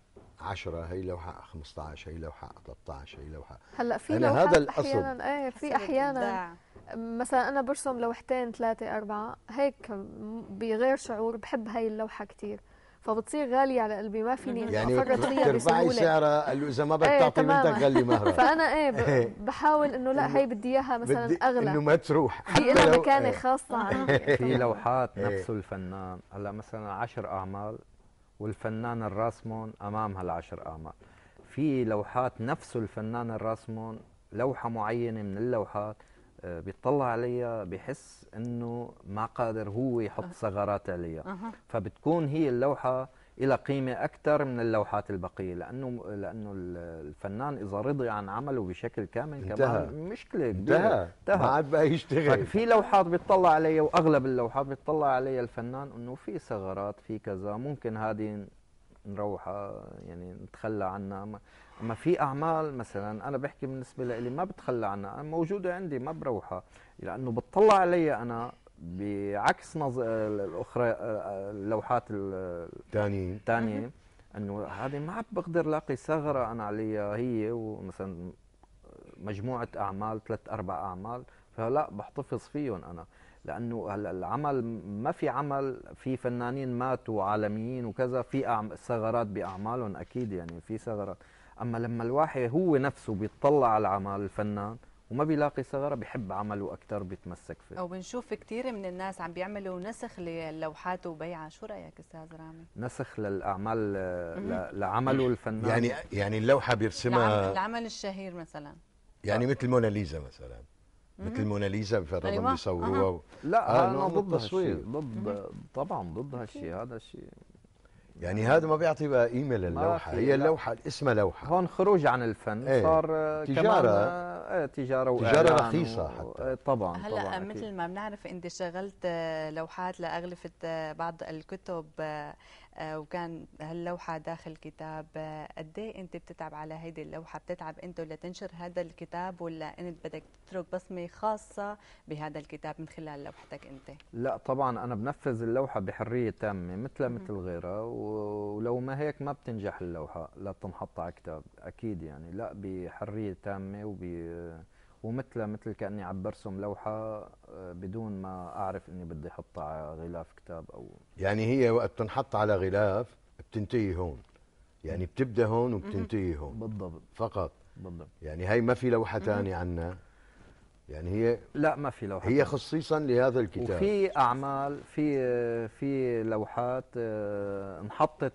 Speaker 3: 10 هي لوحه 15 هي لوحه 13 هي لوحه هلا في لوحات هذا الاصل احيانا
Speaker 4: ايه في احيانا مثلا أنا برسم لوحتين ثلاثة أربعة هيك بغير شعور بحب هاي اللوحة كتير فبتصير غالية على قلبي ما فيني يعني افرط فيها بسهولة سعرها
Speaker 3: إذا ما بدك إيه، تعطي بنتك غلي مهرة فأنا إيه،, إيه
Speaker 4: بحاول إنه لا هي بدي إياها مثلا بدي أغلى إنه ما تروح في لها مكانة ايه خاصة إيه. في لوحات نفسه
Speaker 1: الفنان هلا مثلا عشر أعمال والفنان الراسمون أمام هالعشر أعمال في لوحات نفسه الفنان الراسمون لوحة معينة من اللوحات بيطلع عليها بحس انه ما قادر هو يحط أه. ثغرات عليها فبتكون هي اللوحه لها قيمه اكثر من اللوحات البقيه لانه لانه الفنان اذا رضي عن عمله بشكل كامل كمان مشكله كبيره انتهى ما عاد بقى يشتغل في لوحات بيطلع عليها واغلب اللوحات بيطلع عليها الفنان انه في ثغرات في كذا ممكن هذه نروح آه، يعني نتخلى عنها اما في اعمال مثلا انا بحكي بالنسبه لي ما بتخلى عنها انا موجوده عندي ما بروحها لانه بتطلع علي انا بعكس نظ... آه، الاخرى اللوحات آه، الثانيين الثانيه انه هذه ما عم بقدر لاقي ثغره انا عليها هي ومثلا مجموعه اعمال ثلاث اربع اعمال فلا بحتفظ فيهم انا لانه العمل ما في عمل في فنانين ماتوا عالميين وكذا في ثغرات باعمالهم اكيد يعني في ثغرات اما لما الواحد هو نفسه بيطلع على العمل الفنان وما بيلاقي ثغره بحب عمله اكثر بيتمسك فيه
Speaker 2: او بنشوف كثير من الناس عم بيعملوا نسخ للوحات وبيعها شو رايك استاذ رامي
Speaker 1: نسخ للاعمال لعمله الفنان يعني يعني
Speaker 3: اللوحه بيرسمها
Speaker 2: العمل الشهير مثلا
Speaker 3: يعني مثل موناليزا مثلا مثل الموناليزا في الرقم أيوة. بيصوروها آه. و... لا آه انا ضد التصوير
Speaker 1: ضد طبعا ضد هالشيء هذا الشيء يعني هذا ما بيعطي بقى قيمه للوحه هي اللوحه اسمها لوحه هون خروج عن الفن ايه صار تجاره آه، ايه تجاره وإعلان تجاره رخيصه و... حتى إيه، طبعا هلا طبعاً مثل
Speaker 2: ما بنعرف انت شغلت آه، لوحات لاغلفه آه، بعض الكتب آه، وكان هاللوحة داخل كتاب آه، قد ايه انت بتتعب على هيدي اللوحة بتتعب انت لتنشر هذا الكتاب ولا انت بدك تترك بصمة خاصة بهذا الكتاب من خلال لوحتك انت
Speaker 1: لا طبعا انا بنفذ اللوحة بحرية تامة مثلها مثل غيرها ولو ما هيك ما بتنجح اللوحة لا تنحط على كتاب اكيد يعني لا بحرية تامة وب ومثل مثل كاني عم برسم لوحه آه، بدون ما اعرف اني بدي احطها على غلاف كتاب او
Speaker 3: يعني هي وقت تنحط على غلاف بتنتهي هون يعني بتبدا هون وبتنتهي هون بالضبط فقط بالضبط يعني هي ما في لوحه ثانيه عنا يعني هي
Speaker 1: لا ما في لوحه هي
Speaker 3: خصيصا لهذا الكتاب وفي
Speaker 1: اعمال في آه، في لوحات آه، انحطت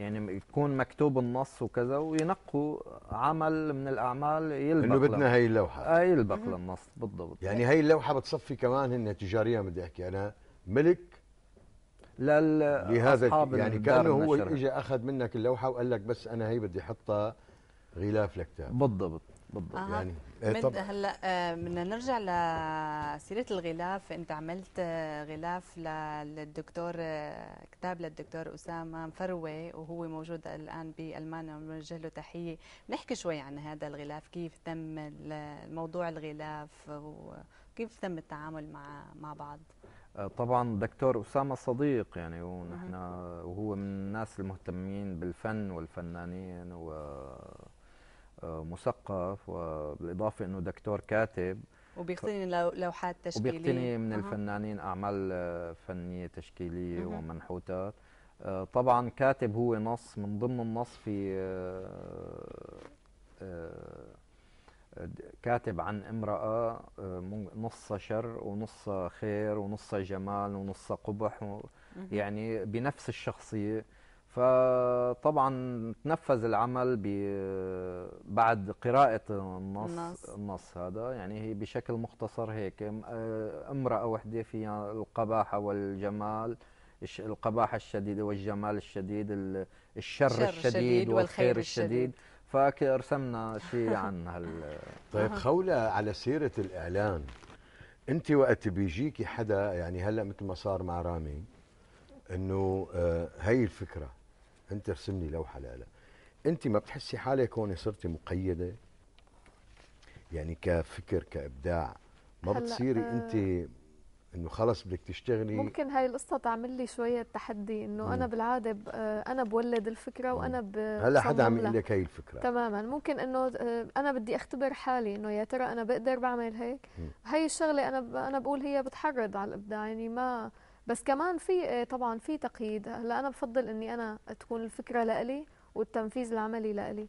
Speaker 1: يعني يكون مكتوب النص وكذا وينقوا عمل من الاعمال يلبق انه بدنا هي اللوحه آه يلبق للنص بالضبط يعني هي اللوحه بتصفي كمان هن
Speaker 3: تجاريا بدي احكي انا ملك لل لهذا يعني كانه هو اجى اخذ منك اللوحه وقال لك بس انا هي بدي احطها غلاف لكتاب بالضبط
Speaker 2: بالضبط يعني. آه. يعني طب هلا بدنا آه، نرجع لسيره الغلاف انت عملت آه، غلاف للدكتور آه، كتاب للدكتور اسامه مفروي وهو موجود الان بالمانيا بنوجه له تحيه نحكي شوي عن هذا الغلاف كيف تم موضوع الغلاف وكيف تم التعامل مع مع بعض
Speaker 1: طبعا دكتور اسامه صديق يعني ونحن وهو من الناس المهتمين بالفن والفنانين و مثقف وبالاضافه انه دكتور كاتب
Speaker 2: وبيقتني لوحات تشكيليه وبيقتني من أه.
Speaker 1: الفنانين اعمال آه، فنيه تشكيليه أه. ومنحوتات طبعا كاتب هو نص من ضمن النص في آه، آه، كاتب عن امرأة نص شر ونص خير ونص جمال ونص قبح يعني بنفس الشخصية فطبعا تنفذ العمل بعد قراءة النص, النص هذا يعني هي بشكل مختصر هيك آه، امرأة وحدة فيها القباحة والجمال القباحة الشديدة والجمال الشديد الشر, الشر الشديد والخير الشديد, الشديد فرسمنا شيء عن
Speaker 3: هال طيب خولة على سيرة الإعلان أنت وقت بيجيكي حدا يعني هلأ مثل ما صار مع رامي انه هي آه، الفكره انت ارسم لي لوحه لالا انت ما بتحسي حالك هون صرتي مقيده يعني كفكر كابداع ما بتصيري أه انت انه خلص بدك تشتغلي ممكن
Speaker 4: هاي القصه تعمل لي شويه تحدي انه انا بالعاده آه، انا بولد الفكره وانا هلا حدا عم يقول لك هاي الفكره تماما ممكن انه آه، انا بدي اختبر حالي انه يا ترى انا بقدر بعمل هيك هاي الشغله انا انا بقول هي بتحرض على الابداع يعني ما بس كمان في آه، طبعا في تقييد هلا انا بفضل اني انا تكون الفكره لإلي والتنفيذ العملي لإلي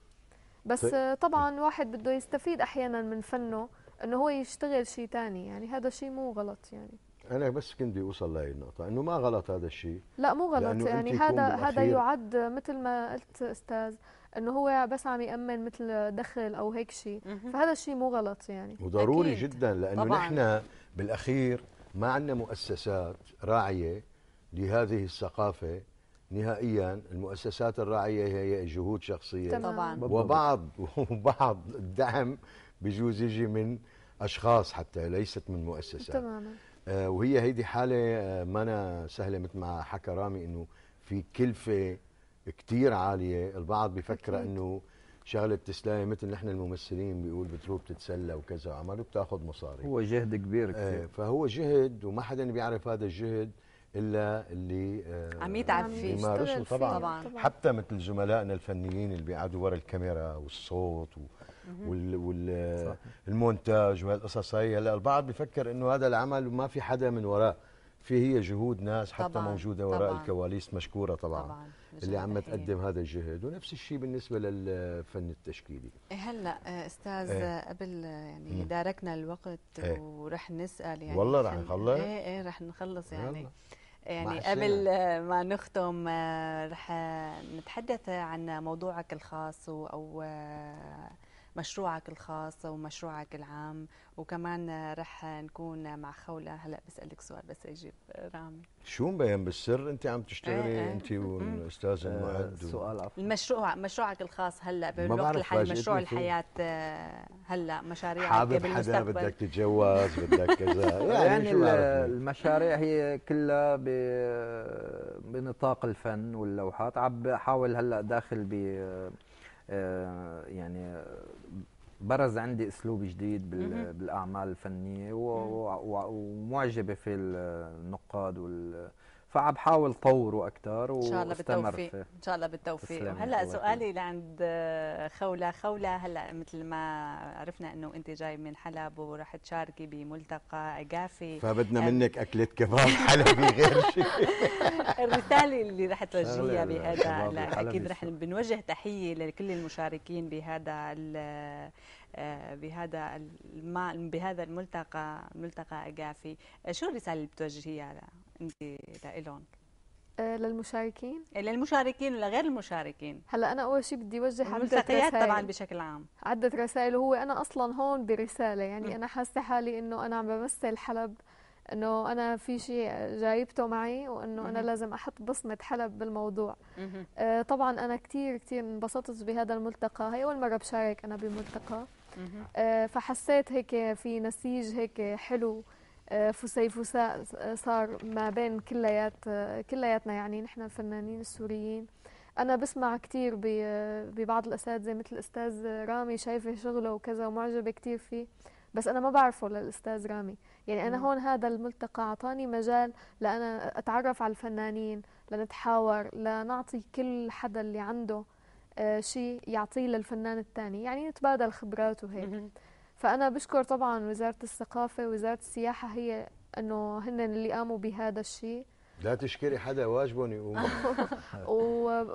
Speaker 4: بس طيب. آه، طبعا واحد بده يستفيد احيانا من فنه انه هو يشتغل شيء ثاني يعني هذا شيء مو غلط يعني
Speaker 3: انا بس كنت بدي اوصل لهي النقطه انه ما غلط هذا الشيء لا مو غلط يعني هذا هذا يعد
Speaker 4: مثل ما قلت استاذ انه هو بس عم يامن مثل دخل او هيك شيء فهذا الشيء مو غلط يعني وضروري أكيد. جدا لانه نحن
Speaker 3: بالاخير ما عندنا مؤسسات راعيه لهذه الثقافه نهائيا المؤسسات الراعيه هي جهود شخصيه طبعا وبعض وبعض الدعم بجوز يجي من اشخاص حتى ليست من مؤسسات تماما آه وهي هيدي حاله آه، ما أنا سهله مثل ما حكى رامي انه في كلفه كتير عاليه البعض بفكر انه شغله تسلاي يعني مثل نحن الممثلين بيقول بتروح بتتسلى وكذا عمله بتاخذ مصاري هو جهد كبير كثير آه فهو جهد وما حدا بيعرف هذا الجهد الا اللي آه عم يتعب فيه يمارسه طبعا, طبعا حتى مثل زملائنا الفنيين اللي بيقعدوا ورا الكاميرا والصوت و وال والمونتاج وهالقصص هي هلا البعض بفكر انه هذا العمل ما في حدا من وراه في هي جهود ناس حتى طبعاً موجوده وراء طبعاً الكواليس مشكوره طبعا, طبعاً
Speaker 2: اللي عم تقدم
Speaker 3: هذا الجهد ونفس الشيء بالنسبه للفن التشكيلي
Speaker 2: إيه، هلا آه، استاذ ايه آه، قبل آه، يعني داركنا الوقت ايه ورح نسال يعني والله رح نخلص ايه ايه رح نخلص يعني يلا. يعني قبل ما نختم رح نتحدث عن موضوعك الخاص او مشروعك الخاص ومشروعك العام وكمان رح نكون مع خولة هلا بسألك سؤال بس أجيب رامي
Speaker 3: شو مبين بالسر أنت عم تشتغلي إيه، إيه. اه أنت والأستاذ المعد سؤال عفوا
Speaker 2: المشروع مشروعك الخاص هلا بالوقت الحالي مشروع الحياة هلا مشاريعك حابب حدا بدك
Speaker 1: تتجوز بدك كذا
Speaker 2: يعني, يعني, يعني
Speaker 1: المشاريع هي كلها بنطاق الفن واللوحات عم بحاول هلا داخل ب آه، يعني برز عندي اسلوب جديد بالاعمال الفنيه ومعجبه في النقاد وال فعم بحاول طوره اكثر ان شاء الله بالتوفيق ان
Speaker 2: شاء الله بالتوفيق وهلا سؤالي لعند آه، خوله خوله هلا مثل ما عرفنا انه انت جاي من حلب وراح تشاركي بملتقى عقافي فبدنا منك اكله كباب حلبي غير شيء الرساله اللي راح توجهيها بهذا اكيد راح بنوجه تحيه لكل المشاركين بهذا آه، بهذا بهذا الملتقى ملتقى عقافي شو الرساله اللي بتوجهيها لإلهم؟
Speaker 4: آه، للمشاركين
Speaker 2: إيه، للمشاركين ولغير المشاركين
Speaker 4: هلا انا اول شيء بدي اوجه عده رسائل طبعا بشكل عام عده رسائل وهو انا اصلا هون برساله يعني م. انا حاسه حالي انه انا عم بمثل حلب انه انا في شيء جايبته معي وانه انا لازم احط بصمه حلب بالموضوع آه طبعا انا كثير كثير انبسطت بهذا الملتقى هي اول مره بشارك انا بملتقى آه فحسيت هيك في نسيج هيك حلو فسيفساء آه، صار ما بين كليات آه، كلياتنا يعني نحن الفنانين السوريين انا بسمع كثير آه، ببعض الاساتذه مثل الاستاذ رامي شايفه شغله وكذا ومعجبه كثير فيه بس انا ما بعرفه للاستاذ رامي يعني انا هون هذا الملتقى اعطاني مجال لانا اتعرف على الفنانين لنتحاور لنعطي كل حدا اللي عنده شيء يعطيه للفنان الثاني يعني نتبادل خبرات وهيك فأنا بشكر طبعا وزارة الثقافة وزارة السياحة هي أنه هن اللي قاموا بهذا الشيء
Speaker 3: لا تشكري حدا واجبهم يقوم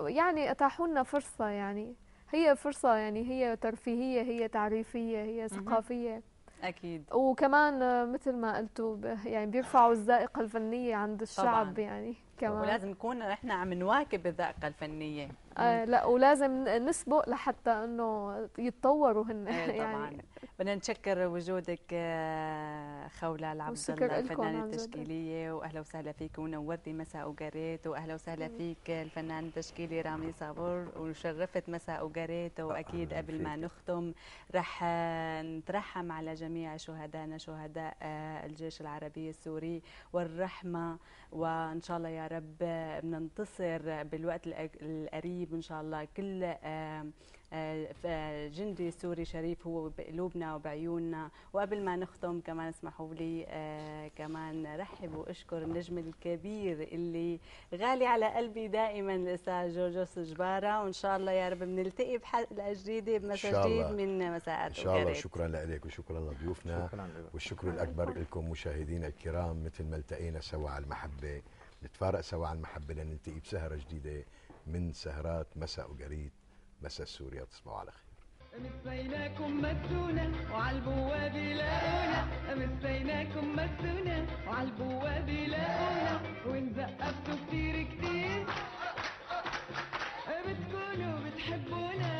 Speaker 4: ويعني أتاحوا لنا فرصة يعني هي فرصة يعني هي ترفيهية هي تعريفية هي ثقافية أكيد وكمان مثل ما قلتوا يعني بيرفعوا الذائقة الفنية عند الشعب طبعاً. يعني كمان ولازم
Speaker 2: نكون احنا عم نواكب الذائقه الفنيه
Speaker 4: آه لا ولازم نسبق لحتى انه يتطوروا هن آه طبعا يعني
Speaker 2: بدنا نشكر وجودك آه، خولة العبد الله الفنانه التشكيليه واهلا وسهلا فيك ونورتي مساء وقريت واهلا وسهلا فيك الفنان التشكيلي رامي صابور وشرفت مساء وقريت واكيد قبل ما نختم رح آه، نترحم على جميع شهدائنا شهداء آه، الجيش العربي السوري والرحمه وان شاء الله يا يا رب بننتصر بالوقت القريب ان شاء الله كل آه، آه، جندي سوري شريف هو بقلوبنا وبعيوننا وقبل ما نختم كمان اسمحوا لي آه، كمان رحب واشكر النجم الكبير اللي غالي على قلبي دائما الاستاذ جورجوس جباره وان شاء الله يا رب بنلتقي بحلقه جديده بمساء جديد من مساءات ان شاء الله
Speaker 3: شكرا لك وشكرا لضيوفنا والشكر الاكبر لكم مشاهدينا الكرام مثل ما التقينا سوا على المحبه نتفارق سوا عن المحبه لنلتقي بسهره جديده من سهرات مساء وجريد مساء سوريا تصبحوا على خير
Speaker 1: مسيناكم
Speaker 2: مسونا وعلى البواب لاقونا مسيناكم مسونا وعلى البواب
Speaker 4: لاقونا وان زقفتوا كتير كتير بتكونوا بتحبونا